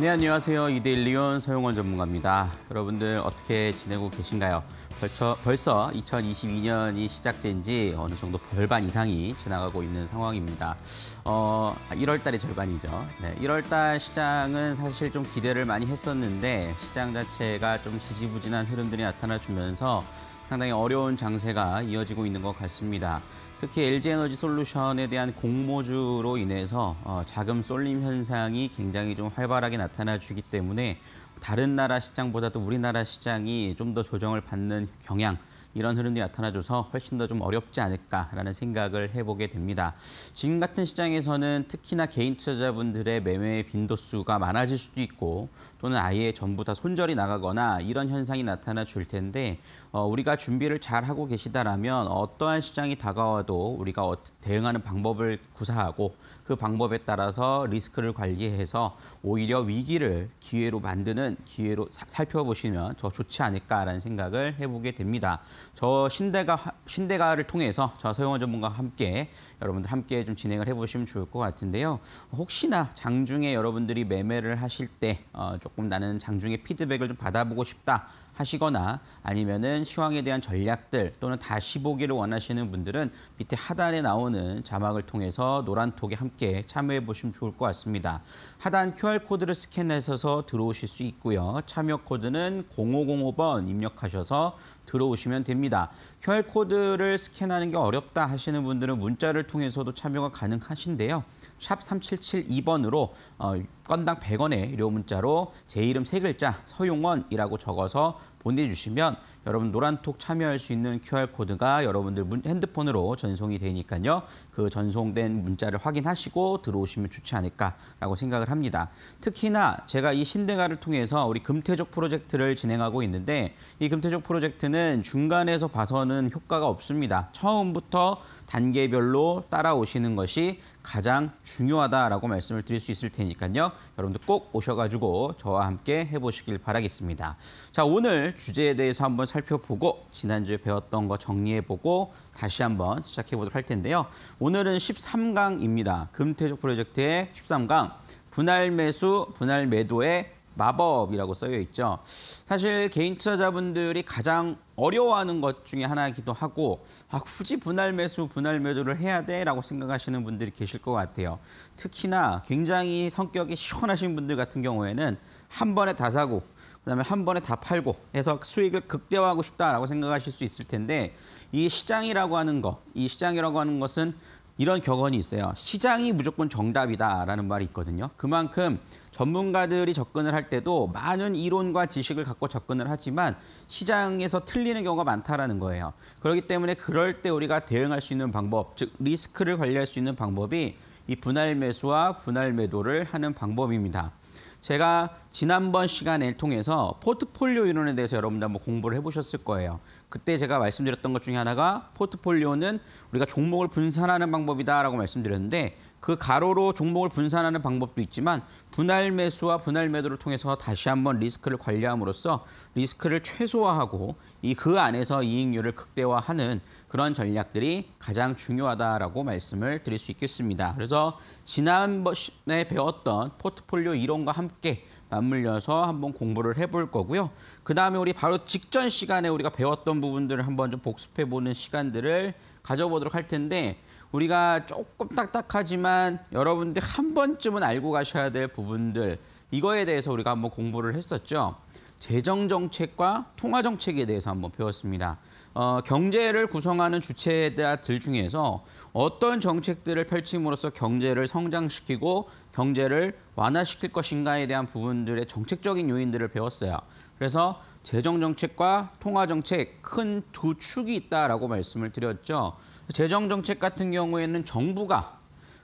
네, 안녕하세요. 이데일리온 서용원 전문가입니다. 여러분들 어떻게 지내고 계신가요? 벌처, 벌써 2022년이 시작된 지 어느 정도 절반 이상이 지나가고 있는 상황입니다. 어, 1월 달이 절반이죠. 네, 1월 달 시장은 사실 좀 기대를 많이 했었는데 시장 자체가 좀 지지부진한 흐름들이 나타나주면서 상당히 어려운 장세가 이어지고 있는 것 같습니다. 특히 LG에너지 솔루션에 대한 공모주로 인해서 어, 자금 쏠림 현상이 굉장히 좀 활발하게 나타나주기 때문에 다른 나라 시장보다도 우리나라 시장이 좀 더 조정을 받는 경향 이런 흐름이 나타나줘서 훨씬 더 좀 어렵지 않을까라는 생각을 해보게 됩니다. 지금 같은 시장에서는 특히나 개인 투자자분들의 매매 빈도수가 많아질 수도 있고 또는 아예 전부 다 손절이 나가거나 이런 현상이 나타나 줄 텐데 어, 우리가 준비를 잘 하고 계시다라면 어떠한 시장이 다가와도 우리가 어, 대응하는 방법을 구사하고 그 방법에 따라서 리스크를 관리해서 오히려 위기를 기회로 만드는 기회로 사, 살펴보시면 더 좋지 않을까라는 생각을 해보게 됩니다. 저 신대가 신대가를 통해서 저 서영원 전문가와 함께 여러분들 함께 좀 진행을 해보시면 좋을 것 같은데요. 혹시나 장중에 여러분들이 매매를 하실 때 어, 조금 나는 장중에 피드백을 좀 받아보고 싶다 하시거나 아니면은 시황에 대한 전략들 또는 다시 보기를 원하시는 분들은 밑에 하단에 나오는 자막을 통해서 노란톡에 함께 참여해 보시면 좋을 것 같습니다. 하단 QR코드를 스캔하셔서 들어오실 수 있고요. 참여 코드는 0505번 입력하셔서 들어오시면 됩니다. QR코드를 스캔하는 게 어렵다 하시는 분들은 문자를 통해서도 참여가 가능하신데요. 샵 3772번으로 어, 건당 100원의 유료 문자로 제 이름 세 글자 서용원이라고 적어서 보내주시면 여러분 노란톡 참여할 수 있는 QR코드가 여러분들 핸드폰으로 전송이 되니까요. 그 전송된 문자를 확인하시고 들어오시면 좋지 않을까라고 생각을 합니다. 특히나 제가 이 신대가를 통해서 우리 금태족 프로젝트를 진행하고 있는데 이금태족 프로젝트는 중간에서 봐서는 효과가 없습니다. 처음부터 단계별로 따라오시는 것이 가장 중요하다라고 말씀을 드릴 수 있을 테니까요. 여러분들 꼭 오셔가지고 저와 함께 해보시길 바라겠습니다. 자, 오늘 주제에 대해서 한번 살펴보고 지난주에 배웠던 거 정리해보고 다시 한번 시작해보도록 할 텐데요. 오늘은 13강입니다. 금태적 프로젝트의 13강. 분할 매수, 분할 매도의 마법이라고 써여 있죠. 사실 개인 투자자분들이 가장 어려워하는 것 중에 하나이기도 하고 아, 굳이 분할 매수, 분할 매도를 해야 돼라고 생각하시는 분들이 계실 것 같아요. 특히나 굉장히 성격이 시원하신 분들 같은 경우에는 한 번에 다 사고 그다음에 한 번에 다 팔고 해서 수익을 극대화하고 싶다라고 생각하실 수 있을 텐데 이 시장이라고 하는 거, 이 시장이라고 하는 것은 이런 격언이 있어요. 시장이 무조건 정답이다라는 말이 있거든요. 그만큼 전문가들이 접근을 할 때도 많은 이론과 지식을 갖고 접근을 하지만 시장에서 틀리는 경우가 많다라는 거예요. 그렇기 때문에 그럴 때 우리가 대응할 수 있는 방법, 즉 리스크를 관리할 수 있는 방법이 이 분할 매수와 분할 매도를 하는 방법입니다. 제가 지난번 시간을 통해서 포트폴리오 이론에 대해서 여러분들 한번 공부를 해보셨을 거예요. 그때 제가 말씀드렸던 것 중에 하나가 포트폴리오는 우리가 종목을 분산하는 방법이다라고 말씀드렸는데 그 가로로 종목을 분산하는 방법도 있지만 분할 매수와 분할 매도를 통해서 다시 한번 리스크를 관리함으로써 리스크를 최소화하고 이 그 안에서 이익률을 극대화하는 그런 전략들이 가장 중요하다라고 말씀을 드릴 수 있겠습니다. 그래서 지난번에 배웠던 포트폴리오 이론과 함께 맞물려서 한번 공부를 해볼 거고요. 그다음에 우리 바로 직전 시간에 우리가 배웠던 부분들을 한번 좀 복습해보는 시간들을 가져보도록 할 텐데 우리가 조금 딱딱하지만 여러분들 한 번쯤은 알고 가셔야 될 부분들 이거에 대해서 우리가 한번 공부를 했었죠. 재정 정책과 통화 정책에 대해서 한번 배웠습니다. 어, 경제를 구성하는 주체들 중에서 어떤 정책들을 펼침으로써 경제를 성장시키고 경제를 완화시킬 것인가에 대한 부분들의 정책적인 요인들을 배웠어요. 그래서 재정 정책과 통화 정책 큰 두 축이 있다라 말씀을 드렸죠. 재정 정책 같은 경우에는 정부가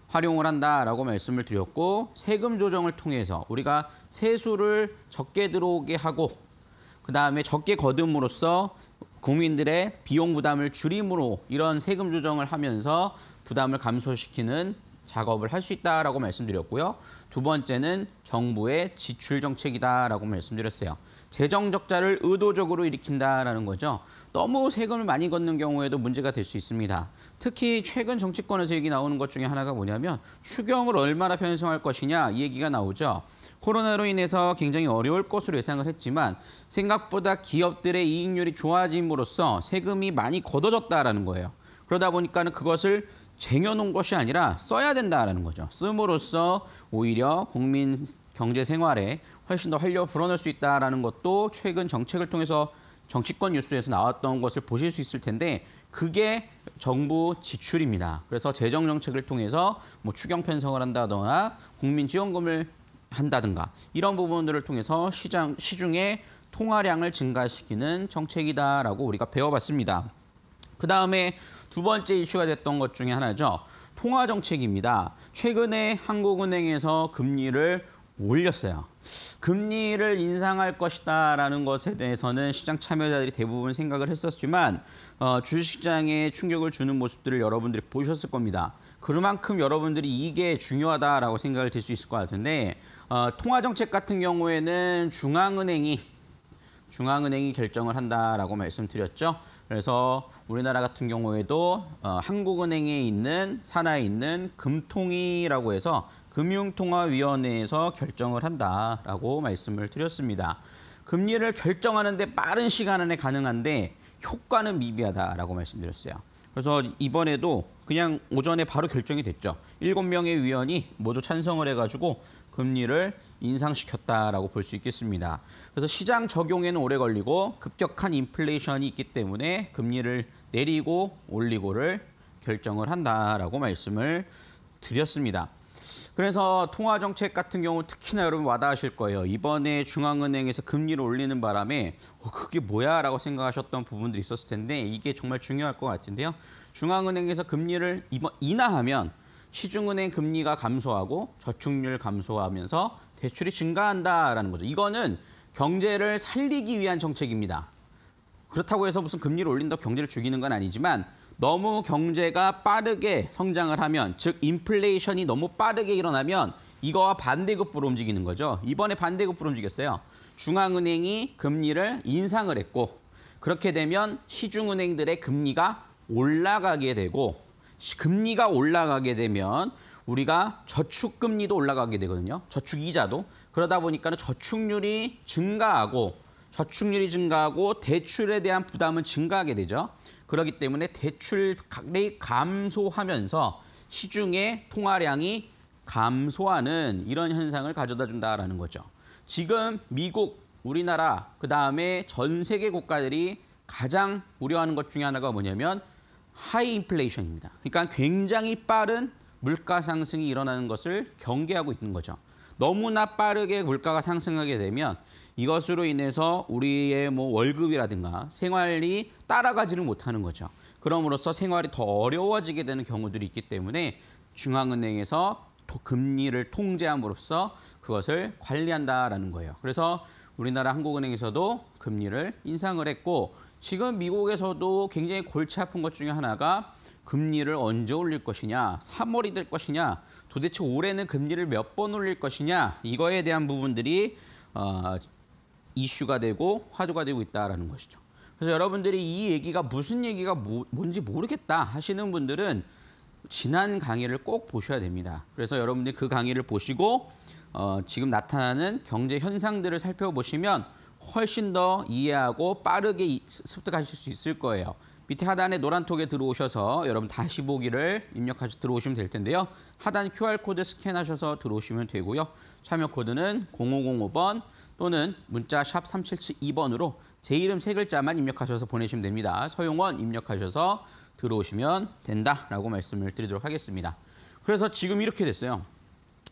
활용을 한다라고 말씀을 드렸고 세금 조정을 통해서 우리가 세수를 적게 들어오게 하고 그다음에 적게 거둠으로써 국민들의 비용 부담을 줄임으로 이런 세금 조정을 하면서 부담을 감소시키는 작업을 할 수 있다라고 말씀드렸고요. 두 번째는 정부의 지출 정책이다라고 말씀드렸어요. 재정 적자를 의도적으로 일으킨다라는 거죠. 너무 세금을 많이 걷는 경우에도 문제가 될 수 있습니다. 특히 최근 정치권에서 얘기 나오는 것 중에 하나가 뭐냐면 추경을 얼마나 편성할 것이냐 이 얘기가 나오죠. 코로나로 인해서 굉장히 어려울 것으로 예상을 했지만 생각보다 기업들의 이익률이 좋아짐으로써 세금이 많이 걷어졌다라는 거예요. 그러다 보니까는 그것을 쟁여놓은 것이 아니라 써야 된다라는 거죠. 씀으로써 오히려 국민 경제 생활에 훨씬 더 활력 불어넣을 수 있다라는 것도 최근 정책을 통해서 정치권 뉴스에서 나왔던 것을 보실 수 있을 텐데 그게 정부 지출입니다. 그래서 재정 정책을 통해서 뭐 추경 편성을 한다거나 국민 지원금을 한다든가 이런 부분들을 통해서 시장 시중에 통화량을 증가시키는 정책이다라고 우리가 배워봤습니다. 그 다음에 두 번째 이슈가 됐던 것 중에 하나죠. 통화 정책입니다. 최근에 한국은행에서 금리를 올렸어요. 금리를 인상할 것이다라는 것에 대해서는 시장 참여자들이 대부분 생각을 했었지만 어, 주식장에 충격을 주는 모습들을 여러분들이 보셨을 겁니다. 그만큼 여러분들이 이게 중요하다라고 생각을 들 수 있을 것 같은데 어, 통화정책 같은 경우에는 중앙은행이 중앙은행이 결정을 한다라고 말씀드렸죠. 그래서 우리나라 같은 경우에도 어, 한국은행에 있는 산하에 있는 금통위라고 해서 금융통화위원회에서 결정을 한다라고 말씀을 드렸습니다. 금리를 결정하는데 빠른 시간 안에 가능한데 효과는 미비하다라고 말씀드렸어요. 그래서 이번에도 그냥 오전에 바로 결정이 됐죠. 일곱 명의 위원이 모두 찬성을 해가지고 금리를 인상시켰다라고 볼 수 있겠습니다. 그래서 시장 적용에는 오래 걸리고 급격한 인플레이션이 있기 때문에 금리를 내리고 올리고를 결정을 한다라고 말씀을 드렸습니다. 그래서 통화 정책 같은 경우 특히나 여러분 와닿으실 거예요. 이번에 중앙은행에서 금리를 올리는 바람에 어, 그게 뭐야라고 생각하셨던 부분들이 있었을 텐데 이게 정말 중요할 것 같은데요. 중앙은행에서 금리를 이번 인하하면 시중은행 금리가 감소하고 저축률 감소하면서 대출이 증가한다라는 거죠. 이거는 경제를 살리기 위한 정책입니다. 그렇다고 해서 무슨 금리를 올린다 경제를 죽이는 건 아니지만 너무 경제가 빠르게 성장을 하면 즉 인플레이션이 너무 빠르게 일어나면 이거와 반대급부로 움직이는 거죠. 이번에 반대급부로 움직였어요. 중앙은행이 금리를 인상을 했고 그렇게 되면 시중은행들의 금리가 올라가게 되고 금리가 올라가게 되면 우리가 저축 금리도 올라가게 되거든요. 저축 이자도. 그러다 보니까는 저축률이 증가하고 저축률이 증가하고 대출에 대한 부담은 증가하게 되죠. 그렇기 때문에 대출 각이 감소하면서 시중의 통화량이 감소하는 이런 현상을 가져다 준다라는 거죠. 지금 미국, 우리나라, 그다음에 전 세계 국가들이 가장 우려하는 것 중에 하나가 뭐냐면 하이 인플레이션입니다. 그러니까 굉장히 빠른 물가 상승이 일어나는 것을 경계하고 있는 거죠. 너무나 빠르게 물가가 상승하게 되면 이것으로 인해서 우리의 뭐 월급이라든가 생활이 따라가지를 못하는 거죠. 그럼으로써 생활이 더 어려워지게 되는 경우들이 있기 때문에 중앙은행에서 금리를 통제함으로써 그것을 관리한다라는 거예요. 그래서 우리나라 한국은행에서도 금리를 인상을 했고 지금 미국에서도 굉장히 골치 아픈 것 중에 하나가 금리를 언제 올릴 것이냐, 3월이 될 것이냐, 도대체 올해는 금리를 몇 번 올릴 것이냐 이거에 대한 부분들이 어, 이슈가 되고 화두가 되고 있다라는 것이죠. 그래서 여러분들이 이 얘기가 무슨 얘기가 뭐, 뭔지 모르겠다 하시는 분들은 지난 강의를 꼭 보셔야 됩니다. 그래서 여러분들이 그 강의를 보시고 어, 지금 나타나는 경제 현상들을 살펴보시면 훨씬 더 이해하고 빠르게 습득하실 수 있을 거예요. 밑에 하단에 노란 톡에 들어오셔서 여러분 다시 보기를 입력하셔 들어오시면 될 텐데요. 하단 QR코드 스캔하셔서 들어오시면 되고요. 참여 코드는 0505번 또는 문자 샵 3772번으로 제 이름 세 글자만 입력하셔서 보내시면 됩니다. 서용원 입력하셔서 들어오시면 된다라고 말씀을 드리도록 하겠습니다. 그래서 지금 이렇게 됐어요.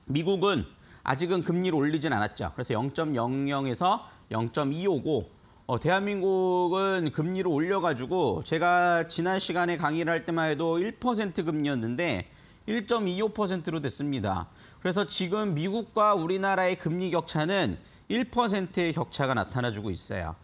미국은 아직은 금리를 올리진 않았죠. 그래서 0.00에서 0.25고 어, 대한민국은 금리를 올려가지고 제가 지난 시간에 강의를 할 때만 해도 1% 금리였는데 1.25%로 됐습니다. 그래서 지금 미국과 우리나라의 금리 격차는 1%의 격차가 나타나주고 있어요.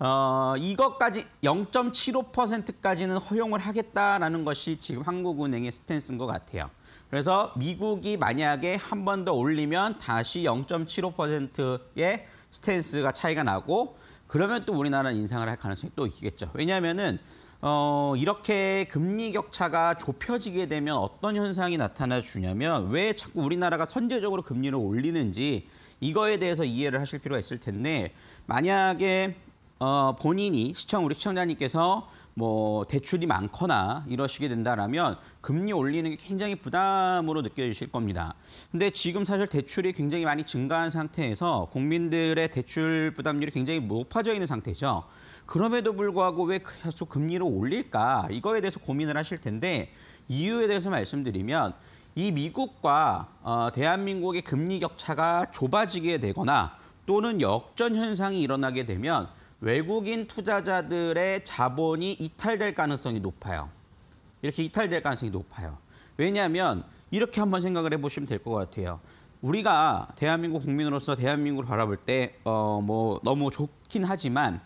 어, 이것까지 0.75%까지는 허용을 하겠다라는 것이 지금 한국은행의 스탠스인 것 같아요. 그래서 미국이 만약에 한 번 더 올리면 다시 0.75%의 스탠스가 차이가 나고 그러면 또 우리나라는 인상을 할 가능성이 또 있겠죠. 왜냐하면은 어, 이렇게 금리 격차가 좁혀지게 되면 어떤 현상이 나타나 주냐면 왜 자꾸 우리나라가 선제적으로 금리를 올리는지 이거에 대해서 이해를 하실 필요가 있을 텐데 만약에 어, 본인이 시청 우리 시청자님께서 뭐 대출이 많거나 이러시게 된다라면 금리 올리는 게 굉장히 부담으로 느껴지실 겁니다. 근데 지금 사실 대출이 굉장히 많이 증가한 상태에서 국민들의 대출 부담률이 굉장히 높아져 있는 상태죠. 그럼에도 불구하고 왜 그 계속 금리를 올릴까 이거에 대해서 고민을 하실 텐데 이유에 대해서 말씀드리면 이 미국과 어, 대한민국의 금리 격차가 좁아지게 되거나 또는 역전 현상이 일어나게 되면 외국인 투자자들의 자본이 이탈될 가능성이 높아요. 이렇게 이탈될 가능성이 높아요. 왜냐하면 이렇게 한번 생각을 해보시면 될 것 같아요. 우리가 대한민국 국민으로서 대한민국을 바라볼 때어뭐 너무 좋긴 하지만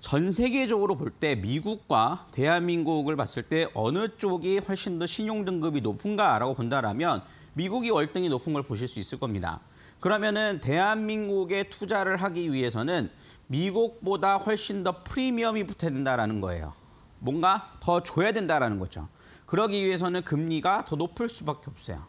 전 세계적으로 볼 때 미국과 대한민국을 봤을 때 어느 쪽이 훨씬 더 신용 등급이 높은가라고 본다라면 미국이 월등히 높은 걸 보실 수 있을 겁니다. 그러면은 대한민국에 투자를 하기 위해서는 미국보다 훨씬 더 프리미엄이 붙어야 된다라는 거예요. 뭔가 더 줘야 된다라는 거죠. 그러기 위해서는 금리가 더 높을 수밖에 없어요.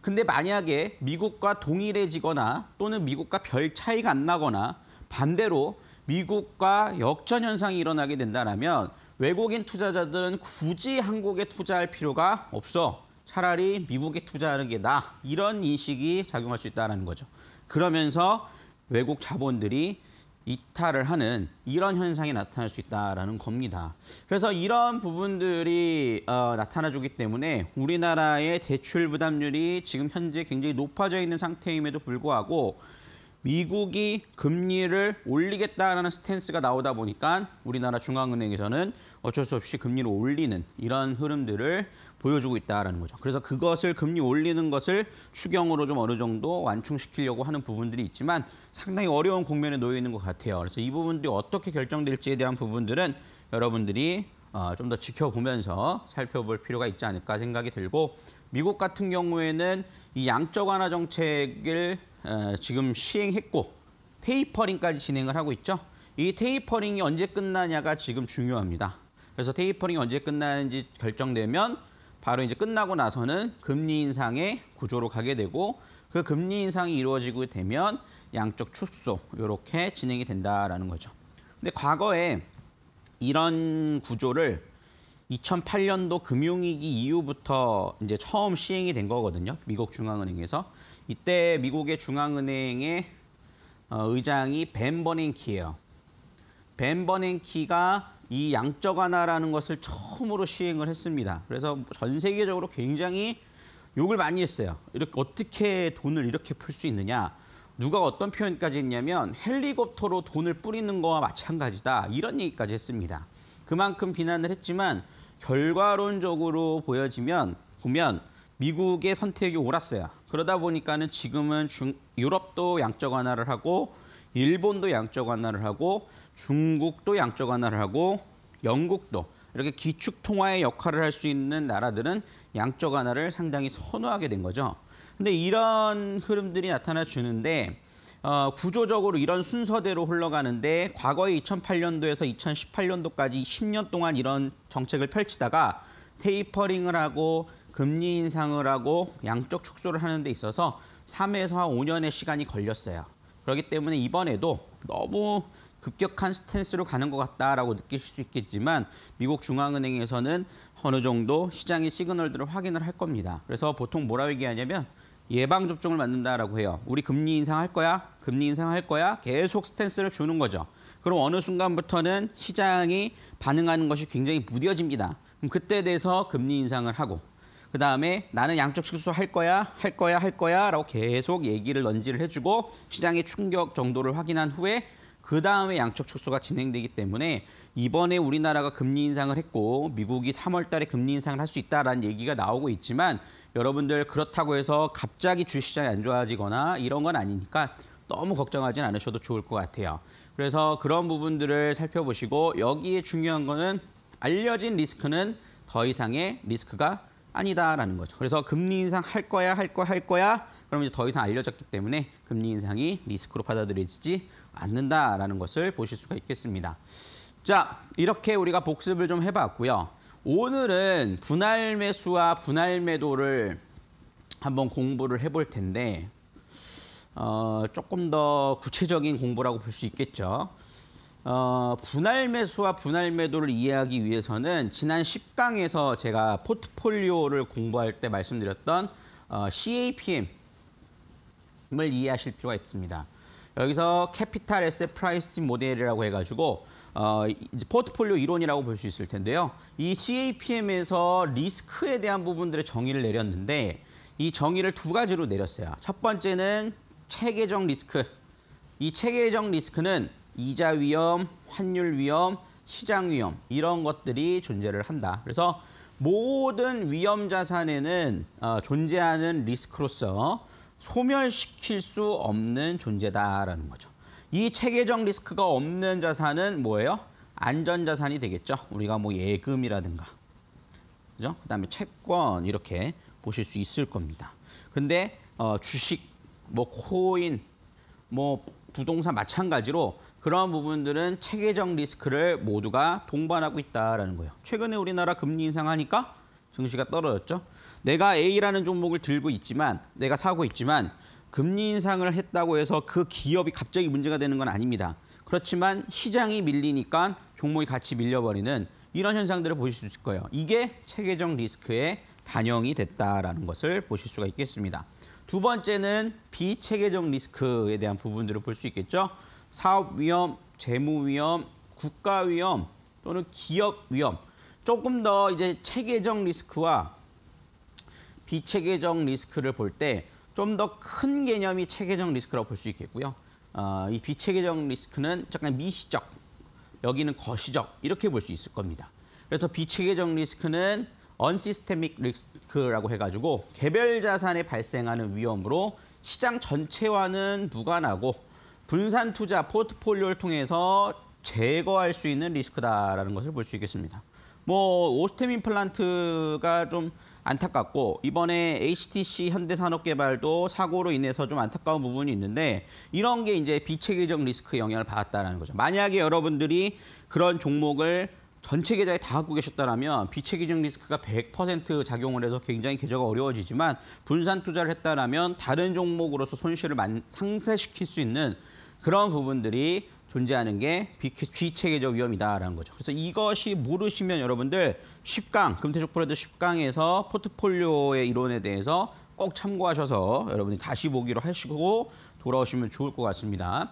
근데 만약에 미국과 동일해지거나 또는 미국과 별 차이가 안 나거나 반대로 미국과 역전 현상이 일어나게 된다면 외국인 투자자들은 굳이 한국에 투자할 필요가 없어. 차라리 미국에 투자하는 게 나아. 이런 인식이 작용할 수 있다는 거죠. 그러면서 외국 자본들이 이탈을 하는 이런 현상이 나타날 수 있다라는 겁니다. 그래서 이런 부분들이 어, 나타나주기 때문에 우리나라의 대출 부담률이 지금 현재 굉장히 높아져 있는 상태임에도 불구하고 미국이 금리를 올리겠다라는 스탠스가 나오다 보니까 우리나라 중앙은행에서는 어쩔 수 없이 금리를 올리는 이런 흐름들을 보여주고 있다라는 거죠. 그래서 그것을 금리 올리는 것을 추경으로 좀 어느 정도 완충시키려고 하는 부분들이 있지만 상당히 어려운 국면에 놓여 있는 것 같아요. 그래서 이 부분들이 어떻게 결정될지에 대한 부분들은 여러분들이 어, 좀더 지켜보면서 살펴볼 필요가 있지 않을까 생각이 들고 미국 같은 경우에는 이 양적 완화 정책을 어, 지금 시행했고 테이퍼링까지 진행을 하고 있죠. 이 테이퍼링이 언제 끝나냐가 지금 중요합니다. 그래서 테이퍼링이 언제 끝나는지 결정되면 바로 이제 끝나고 나서는 금리 인상의 구조로 가게 되고 그 금리 인상이 이루어지고 되면 양적 축소 이렇게 진행이 된다라는 거죠. 근데 과거에 이런 구조를 2008년도 금융위기 이후부터 이제 처음 시행이 된 거거든요. 미국 중앙은행에서 이때 미국의 중앙은행의 어, 의장이 벤 버냉키예요. 벤 버냉키가 이 양적 완화라는 것을 처음으로 시행을 했습니다. 그래서 전 세계적으로 굉장히 욕을 많이 했어요. 이렇게 어떻게 돈을 이렇게 풀 수 있느냐. 누가 어떤 표현까지 했냐면 헬리콥터로 돈을 뿌리는 거와 마찬가지다. 이런 얘기까지 했습니다. 그만큼 비난을 했지만 결과론적으로 보여지면 보면 미국의 선택이 옳았어요. 그러다 보니까는 지금은 중, 유럽도 양적 완화를 하고 일본도 양적 완화를 하고 중국도 양적 완화를 하고 영국도 이렇게 기축 통화의 역할을 할 수 있는 나라들은 양적 완화를 상당히 선호하게 된 거죠. 근데 이런 흐름들이 나타나 주는데 어, 구조적으로 이런 순서대로 흘러가는데 과거의 2008년도에서 2018년도까지 10년 동안 이런 정책을 펼치다가 테이퍼링을 하고 금리 인상을 하고 양적 축소를 하는 데 있어서 3에서 5년의 시간이 걸렸어요. 그렇기 때문에 이번에도 너무 급격한 스탠스로 가는 것 같다라고 느끼실 수 있겠지만 미국 중앙은행에서는 어느 정도 시장의 시그널들을 확인을 할 겁니다. 그래서 보통 뭐라고 얘기하냐면 예방 접종을 만든다라고 해요. 우리 금리 인상할 거야, 금리 인상할 거야 계속 스탠스를 주는 거죠. 그럼 어느 순간부터는 시장이 반응하는 것이 굉장히 무뎌집니다. 그럼 그때 돼서 금리 인상을 하고 그 다음에 나는 양적 실수 할 거야, 할 거야, 할 거야 라고 계속 얘기를 넌지를 해주고 시장의 충격 정도를 확인한 후에 그 다음에 양적 축소가 진행되기 때문에 이번에 우리나라가 금리 인상을 했고 미국이 3월 달에 금리 인상을 할 수 있다라는 얘기가 나오고 있지만 여러분들 그렇다고 해서 갑자기 주시장이 안 좋아지거나 이런 건 아니니까 너무 걱정하진 않으셔도 좋을 것 같아요. 그래서 그런 부분들을 살펴보시고 여기에 중요한 거는 알려진 리스크는 더 이상의 리스크가 아니다라는 거죠. 그래서 금리 인상 할 거야, 할 거야, 할 거야. 그러면 이제 더 이상 알려졌기 때문에 금리 인상이 리스크로 받아들여지지 않는다라는 것을 보실 수가 있겠습니다. 자, 이렇게 우리가 복습을 좀 해봤고요. 오늘은 분할 매수와 분할 매도를 한번 공부를 해볼 텐데 어, 조금 더 구체적인 공부라고 볼 수 있겠죠. 어, 분할 매수와 분할 매도를 이해하기 위해서는 지난 10강에서 제가 포트폴리오를 공부할 때 말씀드렸던 어, CAPM을 이해하실 필요가 있습니다. 여기서 캐피탈 에셋 프라이스 모델이라고 해가지고 어, 포트폴리오 이론이라고 볼 수 있을 텐데요. 이 CAPM에서 리스크에 대한 부분들의 정의를 내렸는데 이 정의를 두 가지로 내렸어요. 첫 번째는 체계적 리스크. 이 체계적 리스크는 이자 위험, 환율 위험, 시장 위험 이런 것들이 존재를 한다. 그래서 모든 위험 자산에는 어, 존재하는 리스크로서 소멸시킬 수 없는 존재다라는 거죠. 이 체계적 리스크가 없는 자산은 뭐예요? 안전 자산이 되겠죠. 우리가 뭐 예금이라든가, 그죠? 그다음에 채권 이렇게 보실 수 있을 겁니다. 근데 어, 주식, 뭐 코인, 뭐 부동산 마찬가지로 그러한 부분들은 체계적 리스크를 모두가 동반하고 있다라는 거예요. 최근에 우리나라 금리 인상하니까 증시가 떨어졌죠. 내가 A라는 종목을 들고 있지만 내가 사고 있지만 금리 인상을 했다고 해서 그 기업이 갑자기 문제가 되는 건 아닙니다. 그렇지만 시장이 밀리니까 종목이 같이 밀려버리는 이런 현상들을 보실 수 있을 거예요. 이게 체계적 리스크에 반영이 됐다라는 것을 보실 수가 있겠습니다. 두 번째는 비체계적 리스크에 대한 부분들을 볼 수 있겠죠. 사업 위험, 재무 위험, 국가 위험 또는 기업 위험 조금 더 이제 체계적 리스크와 비체계적 리스크를 볼 때 좀 더 큰 개념이 체계적 리스크라고 볼 수 있겠고요. 어, 이 비체계적 리스크는 약간 미시적, 여기는 거시적 이렇게 볼 수 있을 겁니다. 그래서 비체계적 리스크는 언시스테믹 리스크라고 해가지고 개별 자산에 발생하는 위험으로 시장 전체와는 무관하고 분산 투자 포트폴리오를 통해서 제거할 수 있는 리스크다라는 것을 볼 수 있겠습니다. 뭐 오스템 임플란트가 좀 안타깝고 이번에 HTC 현대산업개발도 사고로 인해서 좀 안타까운 부분이 있는데 이런 게 이제 비체계적 리스크 영향을 받았다는 거죠. 만약에 여러분들이 그런 종목을 전체 계좌에 다 갖고 계셨다면 비체계적 리스크가 100% 작용을 해서 굉장히 계좌가 어려워지지만 분산 투자를 했다면 다른 종목으로서 손실을 상쇄시킬 수 있는 그런 부분들이 존재하는 게 비체계적 위험이다라는 거죠. 그래서 이것이 모르시면 여러분들 10강, 금태적 프레드 10강에서 포트폴리오의 이론에 대해서 꼭 참고하셔서 여러분이 다시 보기로 하시고 돌아오시면 좋을 것 같습니다.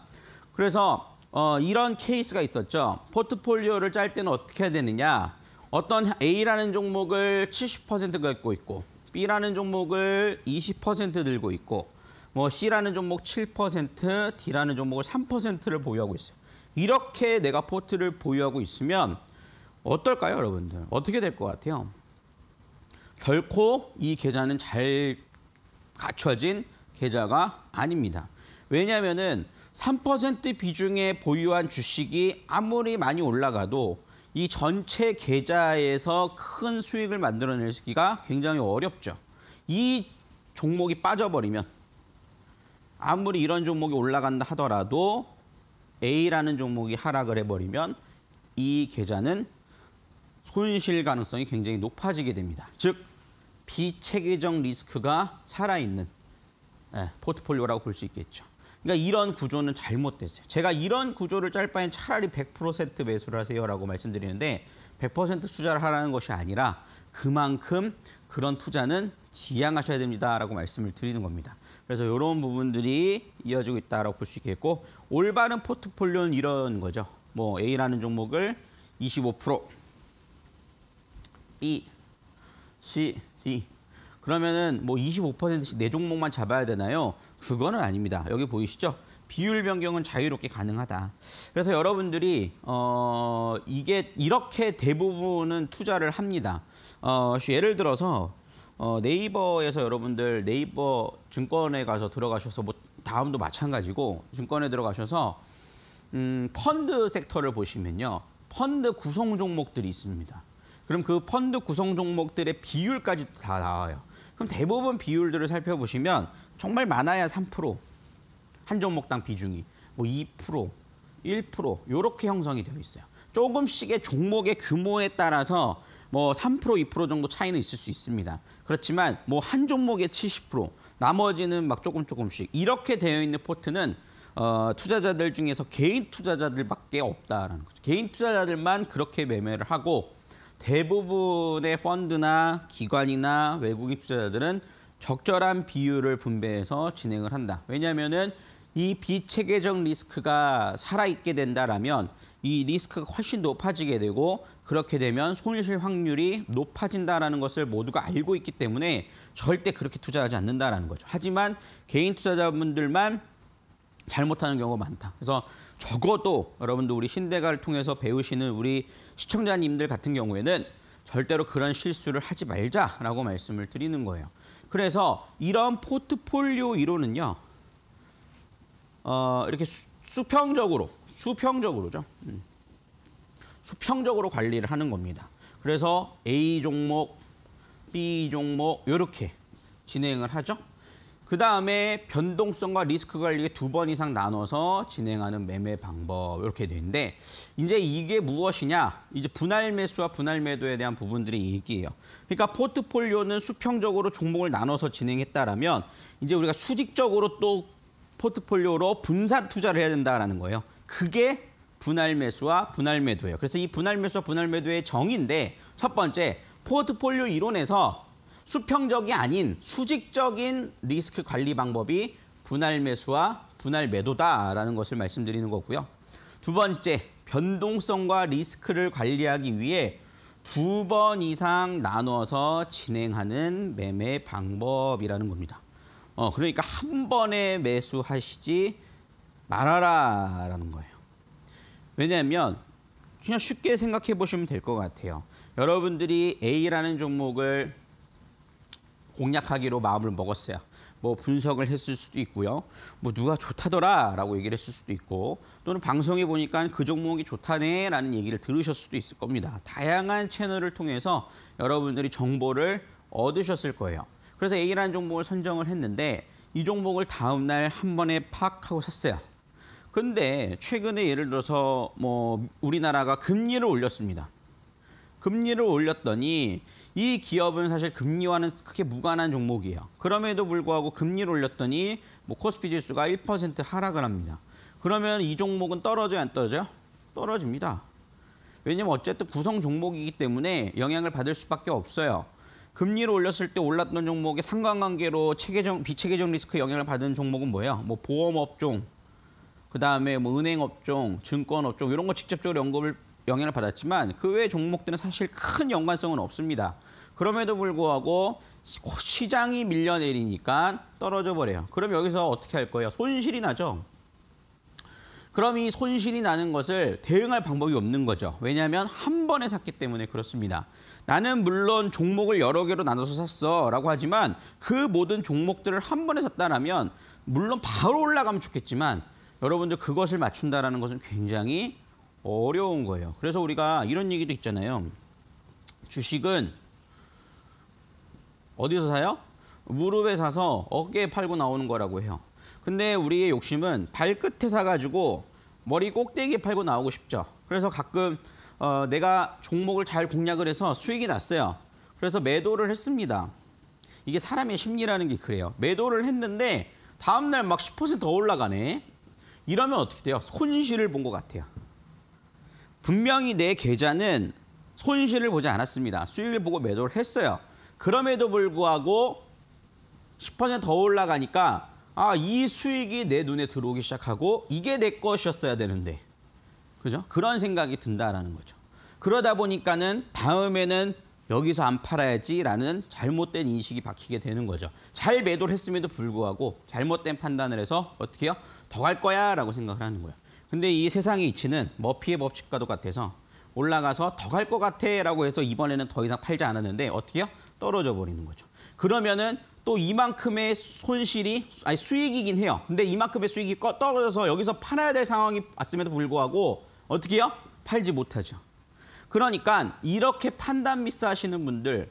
그래서 어, 이런 케이스가 있었죠. 포트폴리오를 짤 때는 어떻게 해야 되느냐. 어떤 A라는 종목을 70% 갖고 있고 B라는 종목을 20% 들고 있고 뭐 C라는 종목 7%, D라는 종목을 3%를 보유하고 있어요. 이렇게 내가 포트를 보유하고 있으면 어떨까요, 여러분들? 어떻게 될 것 같아요? 결코 이 계좌는 잘 갖춰진 계좌가 아닙니다. 왜냐하면3% 비중에 보유한 주식이 아무리 많이 올라가도 이 전체 계좌에서 큰 수익을 만들어내기가 굉장히 어렵죠. 이 종목이 빠져버리면 아무리 이런 종목이 올라간다 하더라도 A라는 종목이 하락을 해버리면 이 계좌는 손실 가능성이 굉장히 높아지게 됩니다. 즉, 비체계적 리스크가 살아있는 예, 포트폴리오라고 볼 수 있겠죠. 그러니까 이런 구조는 잘못됐어요. 제가 이런 구조를 짤 바엔 차라리 100% 매수를 하세요라고 말씀드리는데 100% 투자를 하라는 것이 아니라 그만큼 그런 투자는 지양하셔야 됩니다라고 말씀을 드리는 겁니다. 그래서 이런 부분들이 이어지고 있다라고 볼 수 있겠고 올바른 포트폴리오는 이런 거죠. 뭐 A라는 종목을 25%, B, C, D 그러면은 뭐 25%씩 네 종목만 잡아야 되나요? 그거는 아닙니다. 여기 보이시죠? 비율 변경은 자유롭게 가능하다. 그래서 여러분들이 어 이게 이렇게 대부분은 투자를 합니다. 어 예를 들어서 어, 네이버에서 여러분들 네이버 증권에 가서 들어가셔서 뭐 다음도 마찬가지고 증권에 들어가셔서 음, 펀드 섹터를 보시면요. 펀드 구성 종목들이 있습니다. 그럼 그 펀드 구성 종목들의 비율까지다 나와요. 그럼 대부분 비율들을 살펴보시면 정말 많아야 3%, 한 종목당 비중이 뭐 2%, 1% 이렇게 형성이 되어 있어요. 조금씩의 종목의 규모에 따라서 뭐 3% 2% 정도 차이는 있을 수 있습니다. 그렇지만 뭐 한 종목의 70% 나머지는 막 조금 조금씩 이렇게 되어 있는 포트는 어, 투자자들 중에서 개인 투자자들밖에 없다라는 거죠. 개인 투자자들만 그렇게 매매를 하고 대부분의 펀드나 기관이나 외국인 투자자들은 적절한 비율을 분배해서 진행을 한다. 왜냐하면은 이 비체계적 리스크가 살아있게 된다라면 이 리스크가 훨씬 높아지게 되고 그렇게 되면 손실 확률이 높아진다라는 것을 모두가 알고 있기 때문에 절대 그렇게 투자하지 않는다라는 거죠. 하지만 개인 투자자분들만 잘못하는 경우가 많다. 그래서 적어도 여러분도 우리 신대가를 통해서 배우시는 우리 시청자님들 같은 경우에는 절대로 그런 실수를 하지 말자라고 말씀을 드리는 거예요. 그래서 이런 포트폴리오 이론은요. 어, 이렇게 수, 수평적으로, 수평적으로죠. 음. 수평적으로 관리를 하는 겁니다. 그래서 A 종목, B 종목 이렇게 진행을 하죠. 그 다음에 변동성과 리스크 관리에 두 번 이상 나눠서 진행하는 매매 방법 이렇게 되는데 이제 이게 무엇이냐 이제 분할 매수와 분할 매도에 대한 부분들이 얘기예요. 그러니까 포트폴리오는 수평적으로 종목을 나눠서 진행했다라면 이제 우리가 수직적으로 또 포트폴리오로 분산 투자를 해야 된다라는 거예요. 그게 분할 매수와 분할 매도예요. 그래서 이 분할 매수와 분할 매도의 정의인데 첫 번째 포트폴리오 이론에서 수평적이 아닌 수직적인 리스크 관리 방법이 분할 매수와 분할 매도다라는 것을 말씀드리는 거고요. 두 번째, 변동성과 리스크를 관리하기 위해 두 번 이상 나눠서 진행하는 매매 방법이라는 겁니다. 어, 그러니까 한 번에 매수하시지 말아라라는 거예요. 왜냐하면 그냥 쉽게 생각해 보시면 될 것 같아요. 여러분들이 A라는 종목을 공략하기로 마음을 먹었어요. 뭐 분석을 했을 수도 있고요. 뭐 누가 좋다더라라고 얘기를 했을 수도 있고 또는 방송에 보니까 그 종목이 좋다네라는 얘기를 들으셨을 수도 있을 겁니다. 다양한 채널을 통해서 여러분들이 정보를 얻으셨을 거예요. 그래서 A라는 종목을 선정을 했는데 이 종목을 다음 날 한 번에 파악하고 샀어요. 근데 최근에 예를 들어서 뭐 우리나라가 금리를 올렸습니다. 금리를 올렸더니 이 기업은 사실 금리와는 크게 무관한 종목이에요. 그럼에도 불구하고 금리를 올렸더니 뭐 코스피 지수가 1% 하락을 합니다. 그러면 이 종목은 떨어져요, 안 떨어져요? 떨어집니다. 왜냐면 어쨌든 구성 종목이기 때문에 영향을 받을 수밖에 없어요. 금리를 올렸을 때 올랐던 종목의 상관관계로 체계적 비체계적 리스크 영향을 받은 종목은 뭐예요? 뭐 보험 업종, 그 다음에 뭐 은행 업종, 증권 업종 이런 거 직접적으로 연금을 영향을 받았지만 그 외 종목들은 사실 큰 연관성은 없습니다. 그럼에도 불구하고 시장이 밀려내리니까 떨어져 버려요. 그럼 여기서 어떻게 할 거예요? 손실이 나죠. 그럼 이 손실이 나는 것을 대응할 방법이 없는 거죠. 왜냐하면 한 번에 샀기 때문에 그렇습니다. 나는 물론 종목을 여러 개로 나눠서 샀어라고 하지만 그 모든 종목들을 한 번에 샀다라면 물론 바로 올라가면 좋겠지만 여러분들 그것을 맞춘다라는 것은 굉장히 어려운 거예요. 그래서 우리가 이런 얘기도 있잖아요. 주식은 어디서 사요? 무릎에 사서 어깨에 팔고 나오는 거라고 해요. 근데 우리의 욕심은 발끝에 사가지고 머리 꼭대기에 팔고 나오고 싶죠. 그래서 가끔 어, 내가 종목을 잘 공략을 해서 수익이 났어요. 그래서 매도를 했습니다. 이게 사람의 심리라는 게 그래요. 매도를 했는데 다음날 막 10%더 올라가네. 이러면 어떻게 돼요? 손실을 본 것 같아요. 분명히 내 계좌는 손실을 보지 않았습니다. 수익을 보고 매도를 했어요. 그럼에도 불구하고 10%더 올라가니까 아, 이 수익이 내 눈에 들어오기 시작하고 이게 내 것이었어야 되는데 그죠? 그런 생각이 든다라는 거죠. 그러다 보니까는 다음에는 여기서 안 팔아야지라는 잘못된 인식이 박히게 되는 거죠. 잘 매도를 했음에도 불구하고 잘못된 판단을 해서 어떻게 요더 갈 거야 라고 생각을 하는 거예요. 근데 이 세상의 이치는 머피의 뭐 법칙과도 같아서 올라가서 더 갈 것 같아 라고 해서 이번에는 더 이상 팔지 않았는데 어떻게 요 떨어져 버리는 거죠. 그러면은 또 이만큼의 손실이 아니 수익이긴 해요. 근데 이만큼의 수익이 떨어져서 여기서 팔아야 될 상황이 왔음에도 불구하고 어떻게요? 팔지 못하죠. 그러니까 이렇게 판단 미스 하시는 분들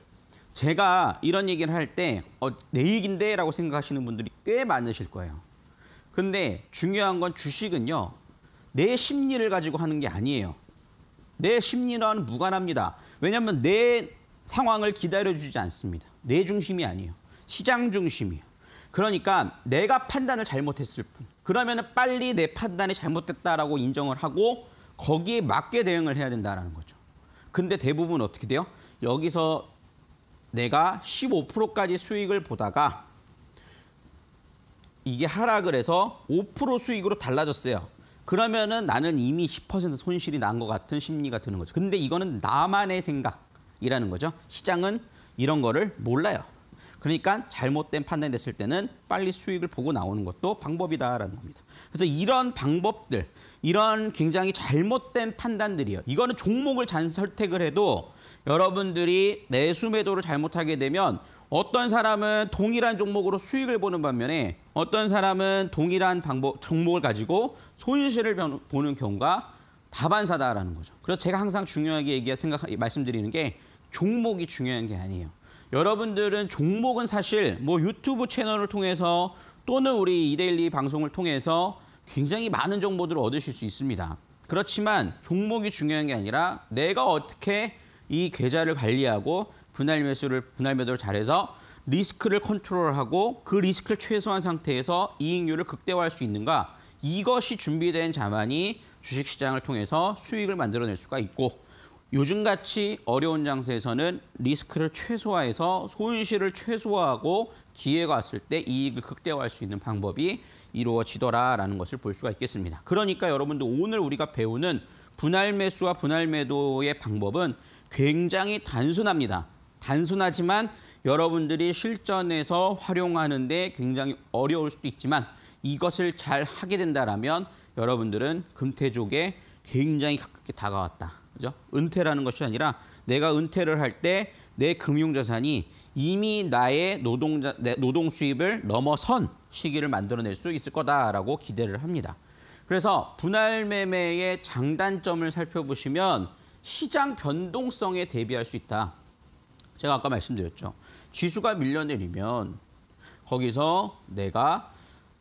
제가 이런 얘기를 할 때내 어, 얘긴데 라고 생각하시는 분들이 꽤 많으실 거예요. 근데 중요한 건 주식은요. 내 심리를 가지고 하는 게 아니에요. 내심리는 무관합니다. 왜냐하면 내 상황을 기다려주지 않습니다. 내 중심이 아니에요. 시장 중심이에요. 그러니까 내가 판단을 잘못했을 뿐. 그러면 빨리 내 판단이 잘못됐다라고 인정을 하고 거기에 맞게 대응을 해야 된다라는 거죠. 근데 대부분 어떻게 돼요? 여기서 내가 15%까지 수익을 보다가 이게 하락을 해서 5% 수익으로 달라졌어요. 그러면은 나는 이미 10% 손실이 난 것 같은 심리가 드는 거죠. 근데 이거는 나만의 생각이라는 거죠. 시장은 이런 거를 몰라요. 그러니까 잘못된 판단이 됐을 때는 빨리 수익을 보고 나오는 것도 방법이다라는 겁니다. 그래서 이런 방법들, 이런 굉장히 잘못된 판단들이요. 이거는 종목을 잘 선택을 해도 여러분들이 매수 매도를 잘못하게 되면 어떤 사람은 동일한 종목으로 수익을 보는 반면에 어떤 사람은 동일한 방법, 종목을 가지고 손실을 보는 경우가 다반사다라는 거죠. 그래서 제가 항상 중요하게 얘기 생각 말씀드리는 게 종목이 중요한 게 아니에요. 여러분들은 종목은 사실 뭐 유튜브 채널을 통해서 또는 우리 이데일리 방송을 통해서 굉장히 많은 정보들을 얻으실 수 있습니다. 그렇지만 종목이 중요한 게 아니라 내가 어떻게 이 계좌를 관리하고 분할 매수를 분할 매도를 잘해서 리스크를 컨트롤하고 그 리스크를 최소한 상태에서 이익률을 극대화할 수 있는가 이것이 준비된 자만이 주식시장을 통해서 수익을 만들어낼 수가 있고 요즘같이 어려운 장세에서는 리스크를 최소화해서 손실을 최소화하고 기회가 왔을 때 이익을 극대화할 수 있는 방법이 이루어지더라라는 것을 볼 수가 있겠습니다. 그러니까 여러분들 오늘 우리가 배우는 분할 매수와 분할 매도의 방법은 굉장히 단순합니다. 단순하지만 여러분들이 실전에서 활용하는데 굉장히 어려울 수도 있지만 이것을 잘 하게 된다라면 여러분들은 금태족에 굉장히 가깝게 다가왔다. 그죠? 은퇴라는 것이 아니라 내가 은퇴를 할 때 내 금융자산이 이미 나의 노동자, 노동 수입을 넘어선 시기를 만들어낼 수 있을 거다라고 기대를 합니다. 그래서 분할 매매의 장단점을 살펴보시면 시장 변동성에 대비할 수 있다. 제가 아까 말씀드렸죠. 지수가 밀려 내리면 거기서 내가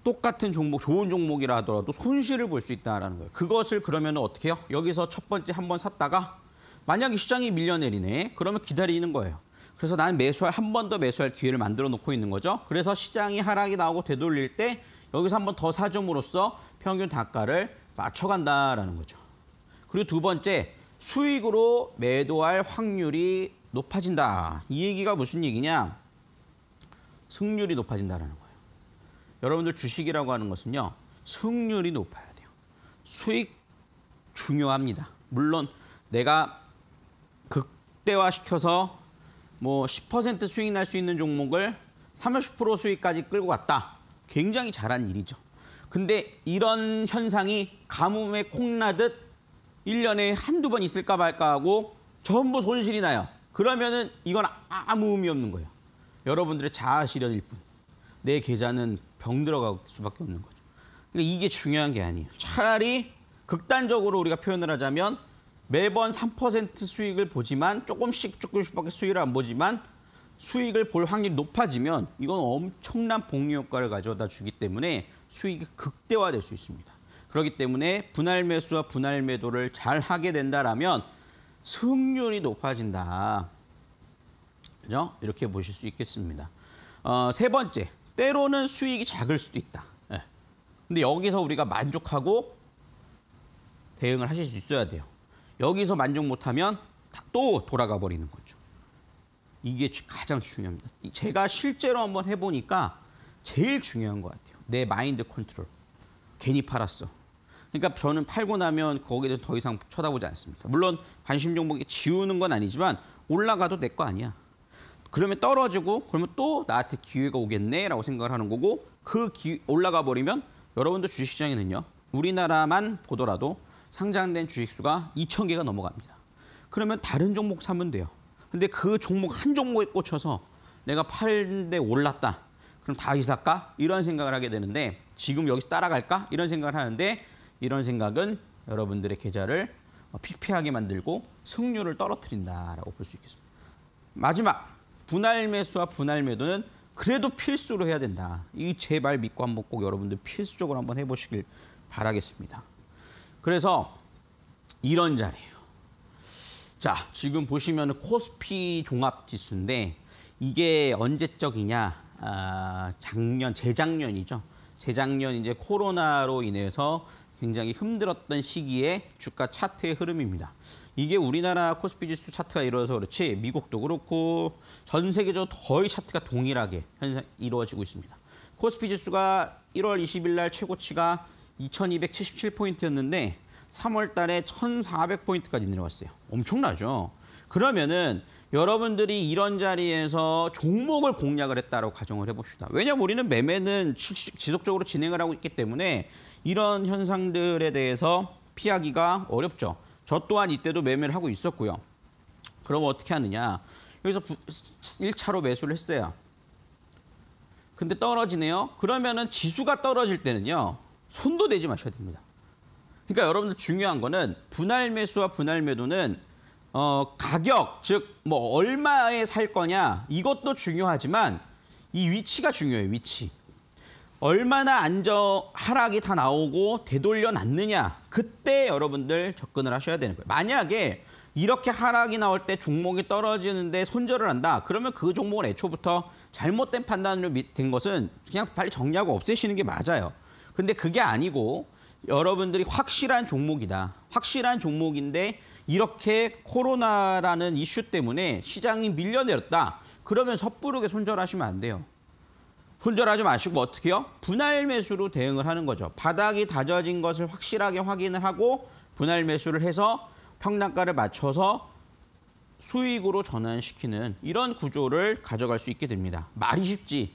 똑같은 종목, 좋은 종목이라 하더라도 손실을 볼 수 있다라는 거예요. 그것을 그러면 어떻게 해요? 여기서 첫 번째 한 번 샀다가 만약에 시장이 밀려내리네. 그러면 기다리는 거예요. 그래서 나는 매수할 한 번 더 매수할 기회를 만들어 놓고 있는 거죠. 그래서 시장이 하락이 나오고 되돌릴 때 여기서 한 번 더 사줌으로써 평균 단가를 맞춰간다라는 거죠. 그리고 두 번째 수익으로 매도할 확률이 높아진다. 이 얘기가 무슨 얘기냐? 승률이 높아진다라는 거. 여러분들 주식이라고 하는 것은요. 승률이 높아야 돼요. 수익 중요합니다. 물론 내가 극대화시켜서 뭐 10% 수익 날 수 있는 종목을 30, 수익까지 끌고 갔다. 굉장히 잘한 일이죠. 근데 이런 현상이 가뭄에 콩나듯 1년에 한두 번 있을까 말까 하고 전부 손실이 나요. 그러면은 이건 아, 아무 의미 없는 거예요. 여러분들의 자아실현일 뿐. 내 계좌는 병 들어갈 수밖에 없는 거죠. 그러니까 이게 중요한 게 아니에요. 차라리 극단적으로 우리가 표현을 하자면 매번 3% 수익을 보지만 조금씩 조금씩밖에 수익을 안 보지만 수익을 볼 확률이 높아지면 이건 엄청난 복리 효과를 가져다 주기 때문에 수익이 극대화될 수 있습니다. 그렇기 때문에 분할 매수와 분할 매도를 잘 하게 된다라면 승률이 높아진다. 그죠? 이렇게 보실 수 있겠습니다. 어, 세 번째, 때로는 수익이 작을 수도 있다. 예. 근데 여기서 우리가 만족하고 대응을 하실 수 있어야 돼요. 여기서 만족 못하면 또 돌아가 버리는 거죠. 이게 가장 중요합니다. 제가 실제로 한번 해보니까 제일 중요한 것 같아요. 내 마인드 컨트롤. 괜히 팔았어. 그러니까 저는 팔고 나면 거기에 대해서 더 이상 쳐다보지 않습니다. 물론 관심 종목이 지우는 건 아니지만 올라가도 내 거 아니야. 그러면 떨어지고 그러면 또 나한테 기회가 오겠네라고 생각을 하는 거고 그 기, 올라가 버리면 여러분들 주식시장에는요. 우리나라만 보더라도 상장된 주식수가 2천 개가 넘어갑니다. 그러면 다른 종목 사면 돼요. 근데 그 종목 한 종목에 꽂혀서 내가 팔는데 올랐다. 그럼 다시 살까? 이런 생각을 하게 되는데 지금 여기서 따라갈까? 이런 생각을 하는데 이런 생각은 여러분들의 계좌를 어, 피폐하게 만들고 승률을 떨어뜨린다라고 볼 수 있겠습니다. 마지막 분할 매수와 분할 매도는 그래도 필수로 해야 된다. 이 제발 믿고 한번 꼭 여러분들 필수적으로 한번 해보시길 바라겠습니다. 그래서 이런 자리예요. 자, 지금 보시면 코스피 종합지수인데 이게 언제적이냐? 아, 작년, 재작년이죠. 재작년 이제 코로나로 인해서 굉장히 힘들었던 시기에 주가 차트의 흐름입니다. 이게 우리나라 코스피 지수 차트가 이루어서 그렇지 미국도 그렇고 전 세계적으로 거의 차트가 동일하게 현상 이루어지고 있습니다. 코스피 지수가 1월 20일 날 최고치가 2277포인트였는데 3월 달에 1400포인트까지 내려갔어요. 엄청나죠? 그러면은 여러분들이 이런 자리에서 종목을 공략을 했다고 가정을 해봅시다. 왜냐면 우리는 매매는 지속적으로 진행을 하고 있기 때문에 이런 현상들에 대해서 피하기가 어렵죠. 저 또한 이때도 매매를 하고 있었고요. 그럼 어떻게 하느냐. 여기서 1차로 매수를 했어요. 근데 떨어지네요. 그러면은 지수가 떨어질 때는요. 손도 대지 마셔야 됩니다. 그러니까 여러분들 중요한 거는 분할 매수와 분할 매도는 어, 가격, 즉 뭐 얼마에 살 거냐 이것도 중요하지만 이 위치가 중요해요, 위치. 얼마나 안정 하락이 다 나오고 되돌려 놨느냐 그때 여러분들 접근을 하셔야 되는 거예요. 만약에 이렇게 하락이 나올 때 종목이 떨어지는데 손절을 한다. 그러면 그 종목은 애초부터 잘못된 판단으로 된 것은 그냥 빨리 정리하고 없애시는 게 맞아요. 근데 그게 아니고 여러분들이 확실한 종목이다. 확실한 종목인데 이렇게 코로나라는 이슈 때문에 시장이 밀려내렸다. 그러면 섣부르게 손절하시면 안 돼요. 훈절하지 마시고 어떻게요? 분할 매수로 대응을 하는 거죠. 바닥이 다져진 것을 확실하게 확인을 하고 분할 매수를 해서 평단가를 맞춰서 수익으로 전환시키는 이런 구조를 가져갈 수 있게 됩니다. 말이 쉽지.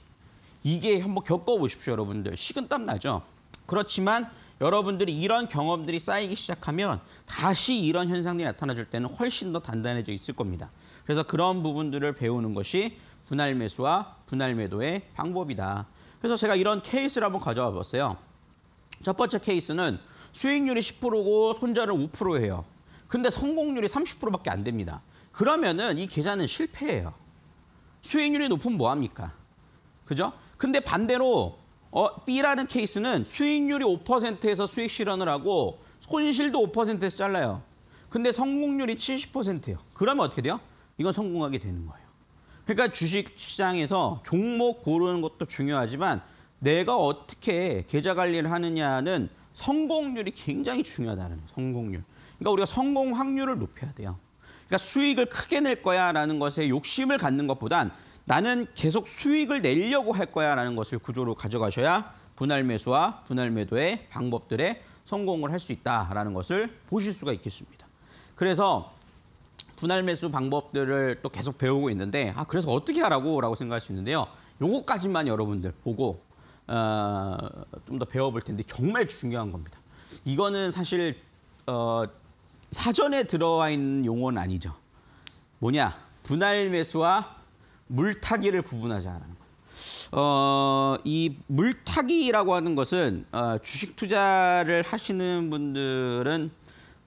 이게 한번 겪어보십시오, 여러분들. 식은땀 나죠? 그렇지만 여러분들이 이런 경험들이 쌓이기 시작하면 다시 이런 현상이 나타나줄 때는 훨씬 더 단단해져 있을 겁니다. 그래서 그런 부분들을 배우는 것이 분할 매수와 분할 매도의 방법이다. 그래서 제가 이런 케이스를 한번 가져와 봤어요. 첫 번째 케이스는 수익률이 10%고 손절을 5%예요. 근데 성공률이 30%밖에 안 됩니다. 그러면은 이 계좌는 실패예요. 수익률이 높으면 뭐합니까? 그죠? 근데 반대로 어, B라는 케이스는 수익률이 5%에서 수익 실현을 하고 손실도 5%에서 잘라요. 근데 성공률이 70%예요. 그러면 어떻게 돼요? 이건 성공하게 되는 거예요. 그러니까 주식시장에서 종목 고르는 것도 중요하지만 내가 어떻게 계좌 관리를 하느냐는 성공률이 굉장히 중요하다는 거예요. 성공률. 그러니까 우리가 성공 확률을 높여야 돼요. 그러니까 수익을 크게 낼 거야라는 것에 욕심을 갖는 것보단 나는 계속 수익을 내려고 할 거야라는 것을 구조로 가져가셔야 분할 매수와 분할 매도의 방법들에 성공을 할 수 있다라는 것을 보실 수가 있겠습니다. 그래서 분할 매수 방법들을 또 계속 배우고 있는데 아 그래서 어떻게 하라고 라고 생각할 수 있는데요. 요거까지만 여러분들 보고 어, 좀 더 배워볼 텐데 정말 중요한 겁니다. 이거는 사실 어, 사전에 들어와 있는 용어는 아니죠. 뭐냐? 분할 매수와 물타기를 구분하자라는 거요 어, 이 물타기라고 하는 것은 어, 주식 투자를 하시는 분들은